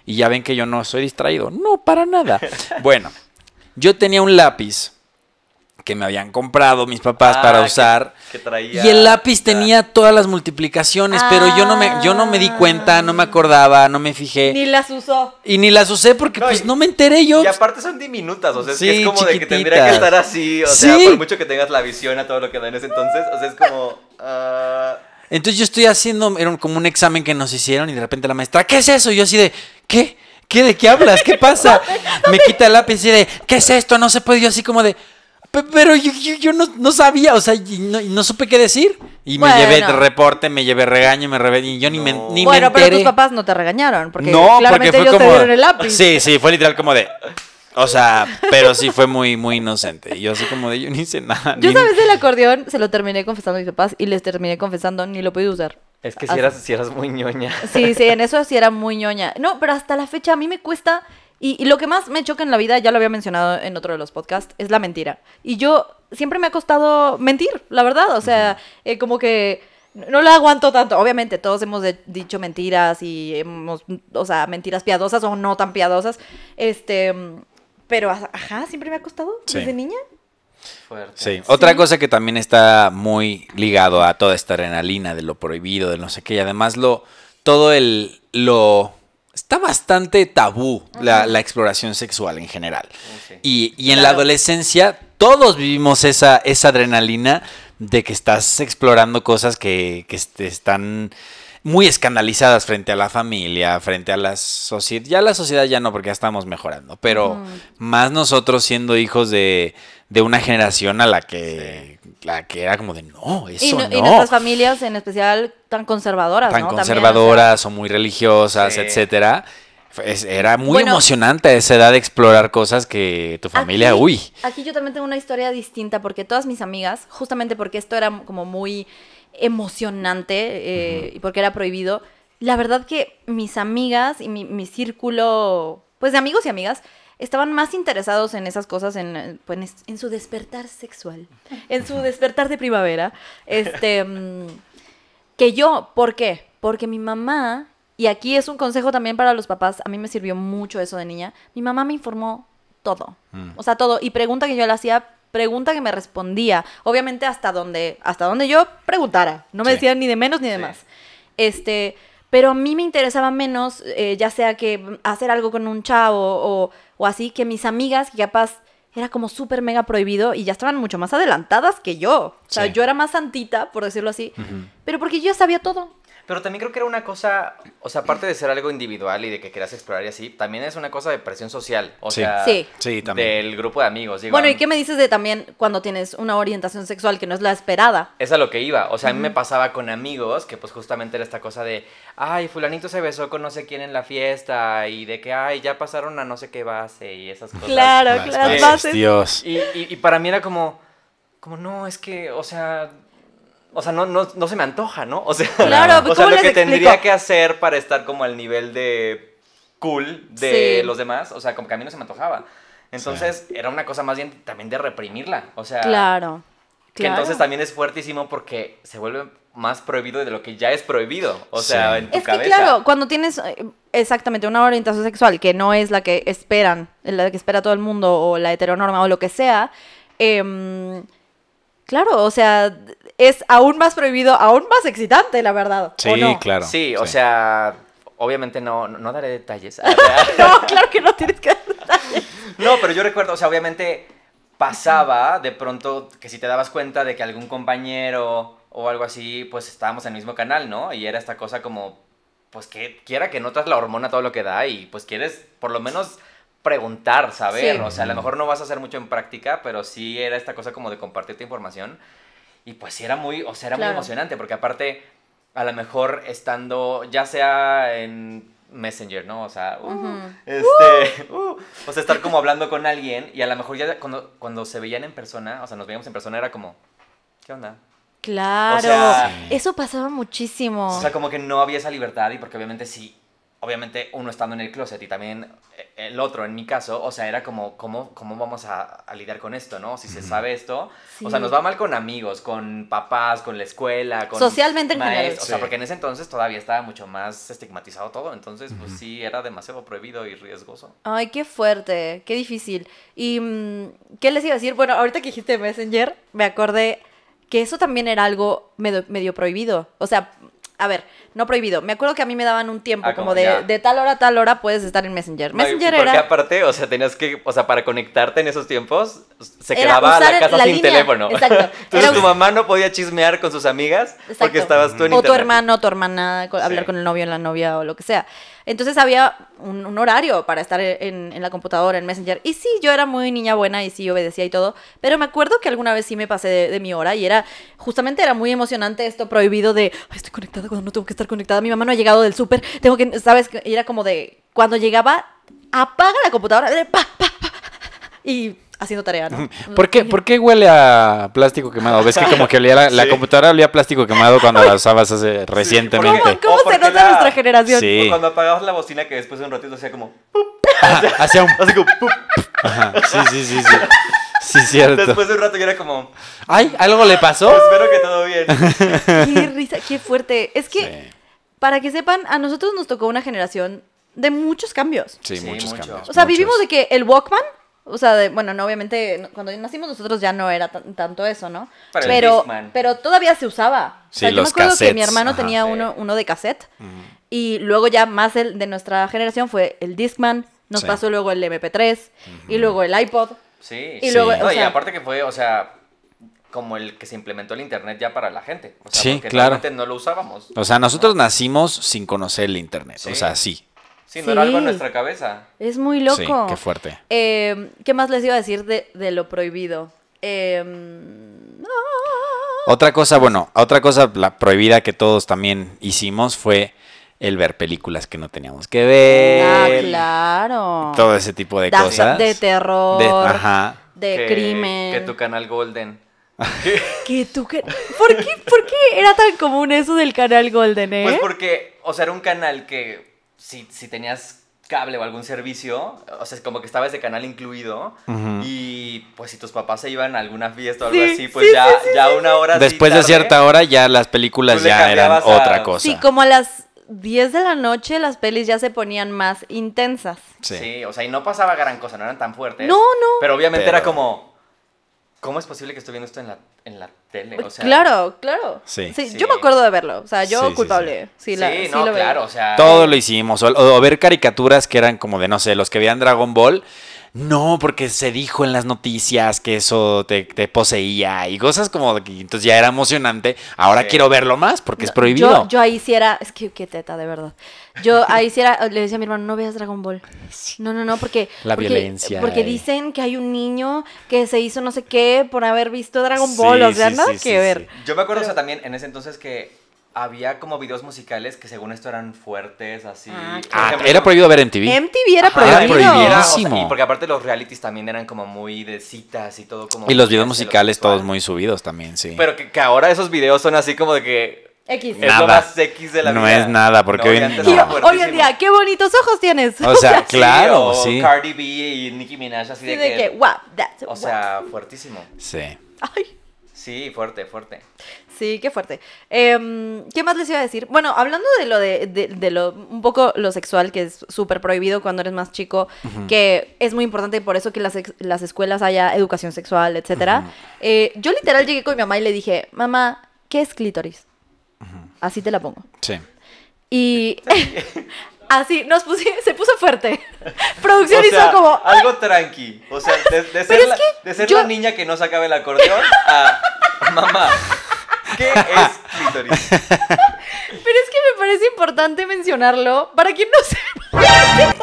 Y ya ven que yo no soy distraído. No, para nada. <laughs> bueno, yo tenía un lápiz que me habían comprado mis papás para ah, usar. y el lápiz tenía todas las multiplicaciones, pero yo no me yo no me di ah. cuenta, no me acordaba, no me fijé. Ni las usó. Y ni las usé porque pues no me enteré yo. Y aparte son diminutas, o sea, es, como de que tendría que estar así, o sea, por mucho que tengas la visión a todo lo que da en ese entonces, o sea, es como ah. Entonces yo estoy haciendo era como un examen que nos hicieron y de repente la maestra, "¿Qué es eso?" Y yo así de, "¿Qué? ¿Qué de qué hablas? ¿Qué pasa?" <laughs> me quita el lápiz y de, "¿Qué es esto? No se puede." Yo así como de pero yo, no, sabía, o sea, no, supe qué decir. Y me llevé reporte, me llevé regaño, me regañé, y yo ni, me, ni bueno, pero tus papás no te regañaron, porque claramente porque fue como, te dieron el lápiz. Sí, sí, fue literal como de... O sea, pero sí fue muy, muy inocente. Y Yo así como de, yo no hice nada. Yo sabes del acordeón se lo terminé confesando a mis papás y les terminé confesando, ni lo pude usar. Es que si si eras muy ñoña. Sí, sí, en eso sí era muy ñoña. No, pero hasta la fecha a mí me cuesta y, lo que más me choca en la vida, ya lo había mencionado en otro de los podcasts, es la mentira. Y yo siempre me ha costado mentir, la verdad. O sea, eh, como que no la aguanto tanto. Obviamente, todos hemos dicho mentiras y hemos, o sea, mentiras piadosas o no tan piadosas. Este, pero, ajá, siempre me ha costado desde niña. Fuerte. Sí. Otra cosa que también está muy ligado a toda esta adrenalina de lo prohibido, de no sé qué, y además lo, todo el, lo está bastante tabú la, exploración sexual en general. Y, en la adolescencia todos vivimos esa, esa adrenalina de que estás explorando cosas que, que te están muy escandalizadas frente a la familia, frente a la sociedad. Ya la sociedad ya no, porque ya estamos mejorando, pero más nosotros siendo hijos de, de una generación a la que, la que era como de no, eso no, Y nuestras familias en especial tan conservadoras, Tan conservadoras o, muy religiosas, etcétera. era muy emocionante a esa edad explorar cosas que tu familia, uy. Aquí yo también tengo una historia distinta porque todas mis amigas, justamente porque esto era como muy emocionante, y eh, porque era prohibido. La verdad que mis amigas y mi, círculo, pues de amigos y amigas, estaban más interesados en esas cosas, en, pues, su despertar sexual, en su despertar de primavera, este, <laughs> mm, que yo. ¿Por qué? Porque mi mamá, y aquí es un consejo también para los papás, a mí me sirvió mucho eso de niña, mi mamá me informó todo, mm. o sea, todo, y pregunta que yo le hacía pregunta que me respondía. Obviamente hasta donde, hasta donde yo preguntara. No me decían ni de menos ni de más. Este, pero a mí me interesaba menos, eh, ya sea que hacer algo con un chavo o, así, que mis amigas, que capaz era como súper mega prohibido y ya estaban mucho más adelantadas que yo. O sea, yo era más santita, por decirlo así, pero porque yo sabía todo. Pero también creo que era una cosa, o sea, aparte de ser algo individual y de que quieras explorar y así, también es una cosa de presión social, o sea, sí. Sí, también. del grupo de amigos. Digo, bueno, ¿y qué me dices de también cuando tienes una orientación sexual que no es la esperada? Es a lo que iba, o sea, a mí me pasaba con amigos que pues justamente era esta cosa de, ay, fulanito se besó con no sé quién en la fiesta y de que, ay, ya pasaron a no sé qué base y esas cosas. Claro, claro, este, bases. Y, y para mí era como, como no, es que, o sea, o sea, no, no, no se me antoja, ¿no? O sea, lo que tendría que hacer para estar como al nivel de cool de los demás, o sea, como que a mí no se me antojaba. Entonces, era una cosa más bien también de reprimirla, o sea... Claro, Que entonces también es fuertísimo porque se vuelve más prohibido de lo que ya es prohibido, o sea, en tu es que claro, cuando tienes eh, exactamente una orientación sexual que no es la que esperan, la que espera todo el mundo o la heteronorma o lo que sea, em, Claro, o sea, es aún más prohibido, aún más excitante, la verdad. Sí, claro. Sí, o sea, obviamente no, no, daré detalles. <laughs> Ah, <laughs> no, claro que no tienes que dar detalles. No, pero yo recuerdo, o sea, obviamente pasaba de pronto que si te dabas cuenta de que algún compañero o algo así, pues estábamos en el mismo canal, ¿no? Y era esta cosa como, pues que quiera que notas la hormona todo lo que da y pues quieres por lo menos preguntar, saber, o sea, a lo mejor no vas a hacer mucho en práctica, pero sí era esta cosa como de compartirte información y pues sí era muy, o sea, era muy emocionante porque aparte a lo mejor estando ya sea en Messenger, ¿no? O sea, uh, este, uh. Uh, o sea, estar como hablando con alguien y a lo mejor ya cuando, cuando se veían en persona, o sea, nos veíamos en persona era como, ¿qué onda? Claro, eso pasaba muchísimo. O sea, como que no había esa libertad y porque obviamente sí obviamente uno estando en el closet y también eh, el otro en mi caso, o sea, era como, ¿cómo, cómo vamos a, lidiar con esto, no? Si se sabe esto, o sea, nos va mal con amigos, con papás, con la escuela, con... Socialmente en general. O sea, porque en ese entonces todavía estaba mucho más estigmatizado todo, entonces pues sí, era demasiado prohibido y riesgoso. Ay, qué fuerte, qué difícil. ¿Y mm, qué les iba a decir? Bueno, ahorita que dijiste Messenger, me acordé que eso también era algo medio, medio prohibido. O sea, a ver, no prohibido. Me acuerdo que a mí me daban un tiempo ah, como, de, tal hora a tal hora puedes estar en Messenger. Messenger era. porque aparte, o sea, tenías que, o sea, para conectarte en esos tiempos, se quedaba la casa sin teléfono. <laughs> Entonces tu mamá no podía chismear con sus amigas porque estabas tú en O tu hermano, tu hermana, hablar con el novio, la novia o lo que sea. Entonces había un, horario para estar en, la computadora, en Messenger. Y sí, yo era muy niña buena y sí obedecía y todo, pero me acuerdo que alguna vez sí me pasé de, mi hora y era, justamente era muy emocionante esto prohibido de, estoy conectada cuando no tengo que estar conectada, mi mamá no ha llegado del súper, tengo que, ¿sabes? que era como de, cuando llegaba, apaga la computadora, y haciendo tarea, ¿no? <laughs> ¿Por qué, ¿por qué huele a plástico quemado? ¿Ves que como que la, computadora olía a plástico quemado cuando la usabas hace recientemente? ¿Cómo, cómo se nota nuestra generación? Sí. cuando apagabas la bocina que después de un ratito hacía como... <laughs> Hacía un... Hacía como... Sí, sí, sí, sí. Sí, <laughs> cierto. Después de un rato yo era como... ¡Ay! ¿Algo le pasó? espero que todo bien. ¡Qué risa! ¡Qué fuerte! Es que, para que sepan, a nosotros nos tocó una generación de muchos cambios. Sí, muchos cambios. O sea, vivimos de que el Walkman o sea, bueno, no, obviamente, cuando nacimos nosotros ya no era tanto eso, ¿no? pero, pero todavía se usaba. o sea, yo me acuerdo que mi hermano tenía uno, uno de cassette. Y luego ya más el de nuestra generación fue el Discman. Nos pasó luego el MP3. Y luego el iPod. Sí. Y luego. o sea, y aparte que fue, o sea, como el que se implementó el internet ya para la gente. O sea, sí, porque claro. no lo usábamos. O sea, nosotros nacimos sin conocer el internet. O sea, sí. Sí, no era algo en nuestra cabeza. Es muy loco. Sí, qué fuerte. Em, ¿Qué más les iba a decir de, lo prohibido? Em, otra cosa, bueno, otra cosa prohibida que todos también hicimos fue el ver películas que no teníamos que ver. Ah, claro. Todo ese tipo de cosas. De terror. De, crimen. Que tu canal Golden. <laughs> que tu ¿Por, qué, ¿Por qué era tan común eso del canal Golden, eh? Pues porque, o sea, era un canal que si, tenías cable o algún servicio, o sea, como que estaba de canal incluido, y pues si tus papás se iban a alguna fiesta o algo así, pues ya, una hora. Después de cierta hora ya las películas ya eran otra cosa. Sí, como a las 10 de la noche las pelis ya se ponían más intensas. Sí, o sea, y no pasaba gran cosa, no eran tan fuertes. No, no. Pero obviamente era como, ¿Cómo es posible que esté viendo esto en la, tele? claro, claro. Sí. Yo me acuerdo de verlo. O sea, yo culpable. Sí, no, claro. Todo lo hicimos. O, ver caricaturas que eran como de, no sé, los que veían Dragon Ball. No, porque se dijo en las noticias que eso te, poseía y cosas como que entonces ya era emocionante. Ahora quiero verlo más porque es prohibido. Yo, yo ahí sí era, es que qué teta, de verdad. Yo ahí sí era, le decía a mi hermano, no veas Dragon Ball. No, no, no, porque... La violencia. Porque eh. dicen que hay un niño que se hizo no sé qué por haber visto Dragon Ball, o sea, sí, que ver. Yo me acuerdo también en ese entonces que había como videos musicales que según esto eran fuertes, así. Ah, era prohibido ver MTV. MTV era prohibido. Era prohibidísimo. y porque aparte los realities también eran como muy de citas y todo como... Y los videos musicales todos muy subidos también, sí. Pero que ahora esos videos son así como de que X. Es más X de la no vida. No es nada, porque hoy, en... día, qué bonitos ojos tienes. O sea, <laughs> claro, sí. O Cardi B y Nicki Minaj, así de, o sea, fuertísimo. Sí. Ay. Sí, fuerte, fuerte. Sí, qué fuerte. Em, ¿Qué más les iba a decir? Bueno, hablando de lo de, lo un poco lo sexual, que es súper prohibido cuando eres más chico, que es muy importante por eso que las, las escuelas haya educación sexual, etcétera. Eh, yo literal llegué con mi mamá y le dije, mamá, ¿qué es clítoris? Así te la pongo. Sí. Y <laughs> así nos se puso fuerte. <laughs> Producción como. Ah". Algo tranqui. O sea, de, ser, la, niña que no sacaba el acordeón a mamá. ¿Qué <laughs> es Victoria? Pero es que me parece importante mencionarlo para quien no sepa.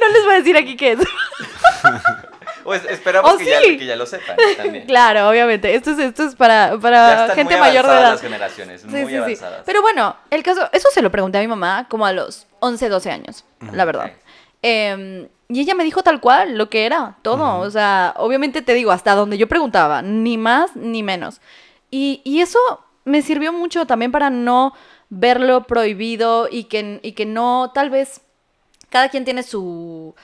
No les voy a decir aquí qué es. Pues esperamos que, ya, lo sepan <laughs> también. Claro, obviamente. Esto es, esto es para, gente mayor de edad. las generaciones, muy avanzadas. Pero bueno, el caso, eso se lo pregunté a mi mamá como a los 11, 12 años, la verdad. Em, y ella me dijo tal cual lo que era, todo. O sea, obviamente te digo, hasta donde yo preguntaba, ni más ni menos. Y, eso me sirvió mucho también para no verlo prohibido y que, y que no, tal vez, cada quien tiene su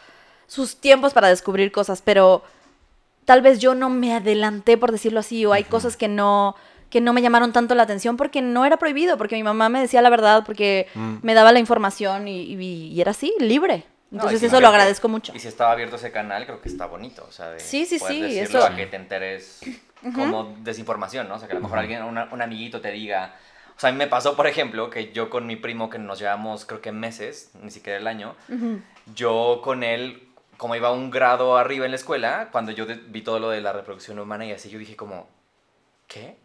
sus tiempos para descubrir cosas, pero tal vez yo no me adelanté, por decirlo así, o hay cosas que no que no me llamaron tanto la atención porque no era prohibido, porque mi mamá me decía la verdad, porque mm. me daba la información y, era así, libre. Entonces eso lo agradezco mucho. Y si estaba abierto ese canal, creo que está bonito. O sea, de sí, sí, sí. eso. a que te enteres como desinformación, ¿no? O sea, que a lo mejor alguien, un amiguito te diga... O sea, a mí me pasó, por ejemplo, que yo con mi primo, que nos llevamos creo que meses, ni siquiera el año, yo con él como iba un grado arriba en la escuela, cuando yo vi todo lo de la reproducción humana y así, yo dije como, ¿qué?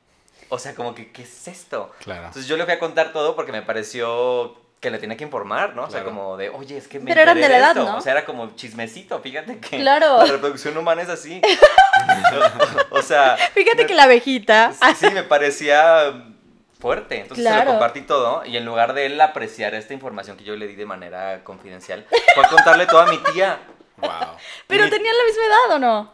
O sea, como que, ¿qué es esto? Entonces yo le fui a contar todo porque me pareció que le tenía que informar, ¿no? O sea, como de, oye, es que me Pero eran de edad, ¿no? O sea, era como chismecito, fíjate que claro. la reproducción humana es así. <laughs> o sea... Fíjate que la abejita... sí, me parecía fuerte. Entonces lo compartí todo y en lugar de él apreciar esta información que yo le di de manera confidencial, fue a contarle toda a mi tía. <laughs> Pero tenían la misma edad o no?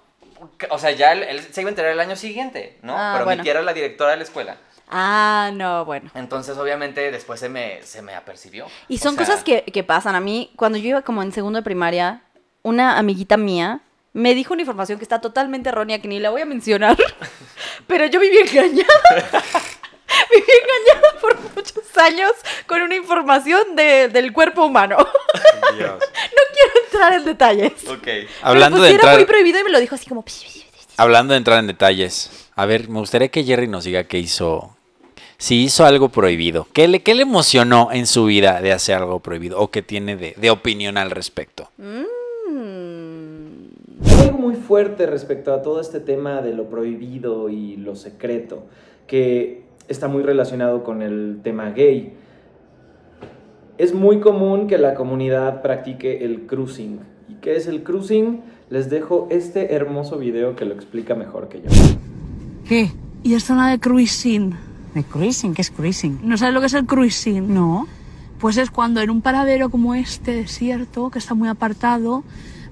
O sea, ya él, se iba a enterar el año siguiente, ¿no? Ah, pero mi tía era la directora de la escuela. Ah, no, bueno. Entonces, obviamente, después se me, se me apercibió. Y son cosas que, pasan. A mí, cuando yo iba como en segundo de primaria, una amiguita mía me dijo una información que está totalmente errónea, que ni la voy a mencionar, <laughs> pero yo viví engañada. <laughs> viví engañada por muchos años con una información del cuerpo humano. No quiero entrar en detalles. Pues, Hablando de entrar... muy prohibido y me lo dijo así como... Hablando de entrar en detalles. A ver, me gustaría que Jerry nos diga qué hizo... Si hizo algo prohibido. ¿Qué le, qué le emocionó en su vida de hacer algo prohibido? ¿O qué tiene de, opinión al respecto? Hay mm. algo muy fuerte respecto a todo este tema de lo prohibido y lo secreto. Que está muy relacionado con el tema gay es muy común que la comunidad practique el cruising. ¿Y qué es el cruising? Les dejo este hermoso video que lo explica mejor que yo. ¿Qué? ¿Y es zona de cruising? ¿De cruising? ¿Qué es cruising? ¿No sabes lo que es el cruising? No. Pues es cuando en un paradero como este desierto, que está muy apartado,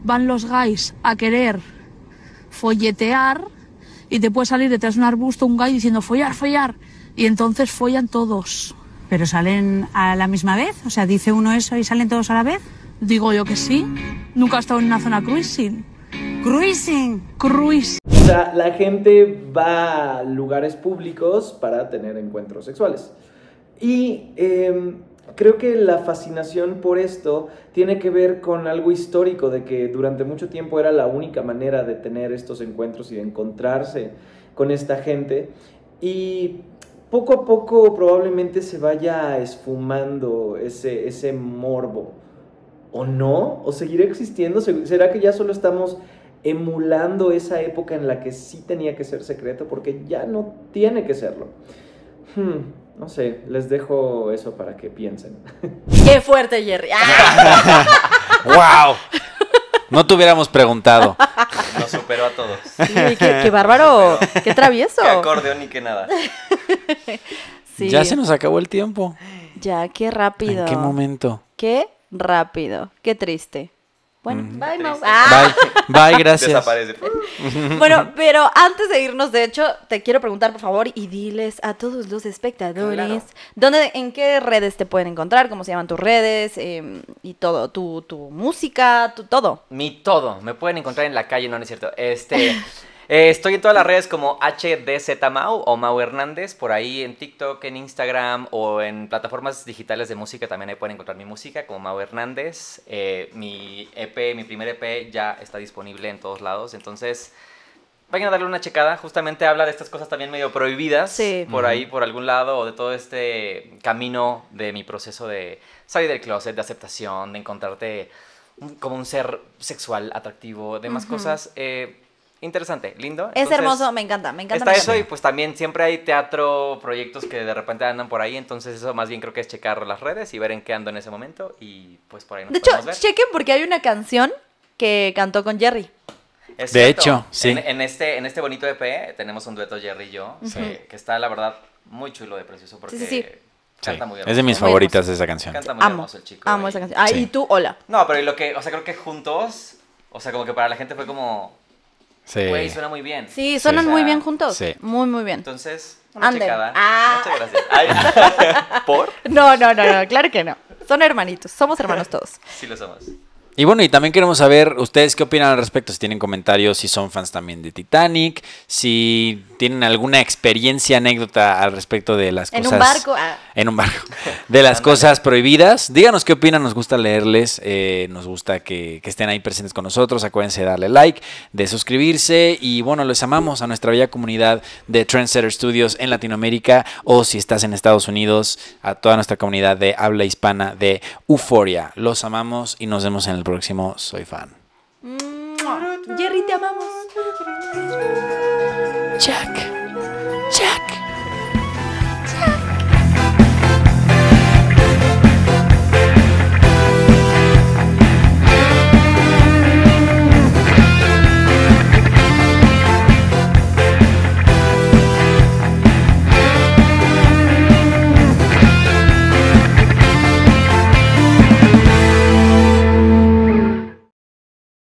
van los guys a querer folletear y te puede salir detrás de un arbusto un guy diciendo follar, follar. Y entonces follan todos. ¿Pero salen a la misma vez? O sea, dice uno eso y salen todos a la vez. Digo yo que sí. Nunca he estado en una zona cruising. Cruising. Cruising. O sea, la gente va a lugares públicos para tener encuentros sexuales. Y em, creo que la fascinación por esto tiene que ver con algo histórico, de que durante mucho tiempo era la única manera de tener estos encuentros y de encontrarse con esta gente. Y poco a poco probablemente se vaya esfumando ese, ese morbo. ¿O no? ¿O seguirá existiendo? ¿Será que ya solo estamos emulando esa época en la que sí tenía que ser secreto? Porque ya no tiene que serlo. Hmm, no sé, les dejo eso para que piensen. <laughs> ¡Qué fuerte, Jerry! ¡Wow! Ah. <laughs> No te hubiéramos preguntado. Nos superó a todos. qué, bárbaro, qué travieso. Qué acordeón y qué nada. <laughs> Ya se nos acabó el tiempo. Ya, qué rápido. ¿En qué momento? Qué rápido. Qué triste. Bueno, mm. bye, ah. <laughs> gracias. <laughs> bueno, pero antes de irnos, de hecho, te quiero preguntar, por favor, y diles a todos los espectadores, ¿dónde, ¿en qué redes te pueden encontrar? ¿Cómo se llaman tus redes? Eh, y todo, tu, música, todo. Mi todo. Me pueden encontrar en la calle, no, no es cierto. Este. Eh, estoy en todas las redes como HDZMau o Mau Hernández, por ahí en TikTok, en Instagram o en plataformas digitales de música también pueden encontrar mi música como Mau Hernández. Eh, mi EP, mi primer EP ya está disponible en todos lados, entonces vayan a darle una checada. Justamente habla de estas cosas también medio prohibidas por ahí, por algún lado, o de todo este camino de mi proceso de salir del closet, de aceptación, de encontrarte como un ser sexual atractivo, demás cosas. Eh, interesante, lindo. es hermoso, me encanta, me encanta. Está eso y pues también siempre hay teatro, proyectos que de repente andan por ahí, entonces eso más bien creo que es checar las redes y ver en qué ando en ese momento y pues por ahí nos De hecho, chequen porque hay una canción que cantó con Jerry. de hecho, sí. E, en, este, en este bonito EP tenemos un dueto Jerry y yo, que, está la verdad muy chulo de precioso porque sí, Canta muy hermoso. Es de mis favoritas esa canción. Canta muy el chico. Amo esa canción. Ah, y tú, hola. No, pero lo que, o sea, creo que juntos, o sea, como que para la gente fue como, Sí. Güey, suena muy bien. Sí, suenan muy bien juntos. Sí. Muy, muy bien. Entonces, una ah. Muchas gracias. <laughs> ¿Por? No, no, no, no, claro que no. Son hermanitos, somos hermanos todos. <laughs> Sí, lo somos. Y bueno, y también queremos saber ustedes qué opinan al respecto, si tienen comentarios, si son fans también de Titanic, si tienen alguna experiencia, anécdota al respecto de las cosas. En un barco. Ah. En un barco. De las cosas prohibidas. Díganos qué opinan, nos gusta leerles, eh, nos gusta que, que, estén ahí presentes con nosotros. Acuérdense de darle like, de suscribirse y bueno, les amamos a nuestra bella comunidad de Trendsetter Studios en Latinoamérica o si estás en Estados Unidos, a toda nuestra comunidad de habla hispana de Euforia. Los amamos y nos vemos en el próximo Soy Fan. Jerry, te amamos. Jack. Jack.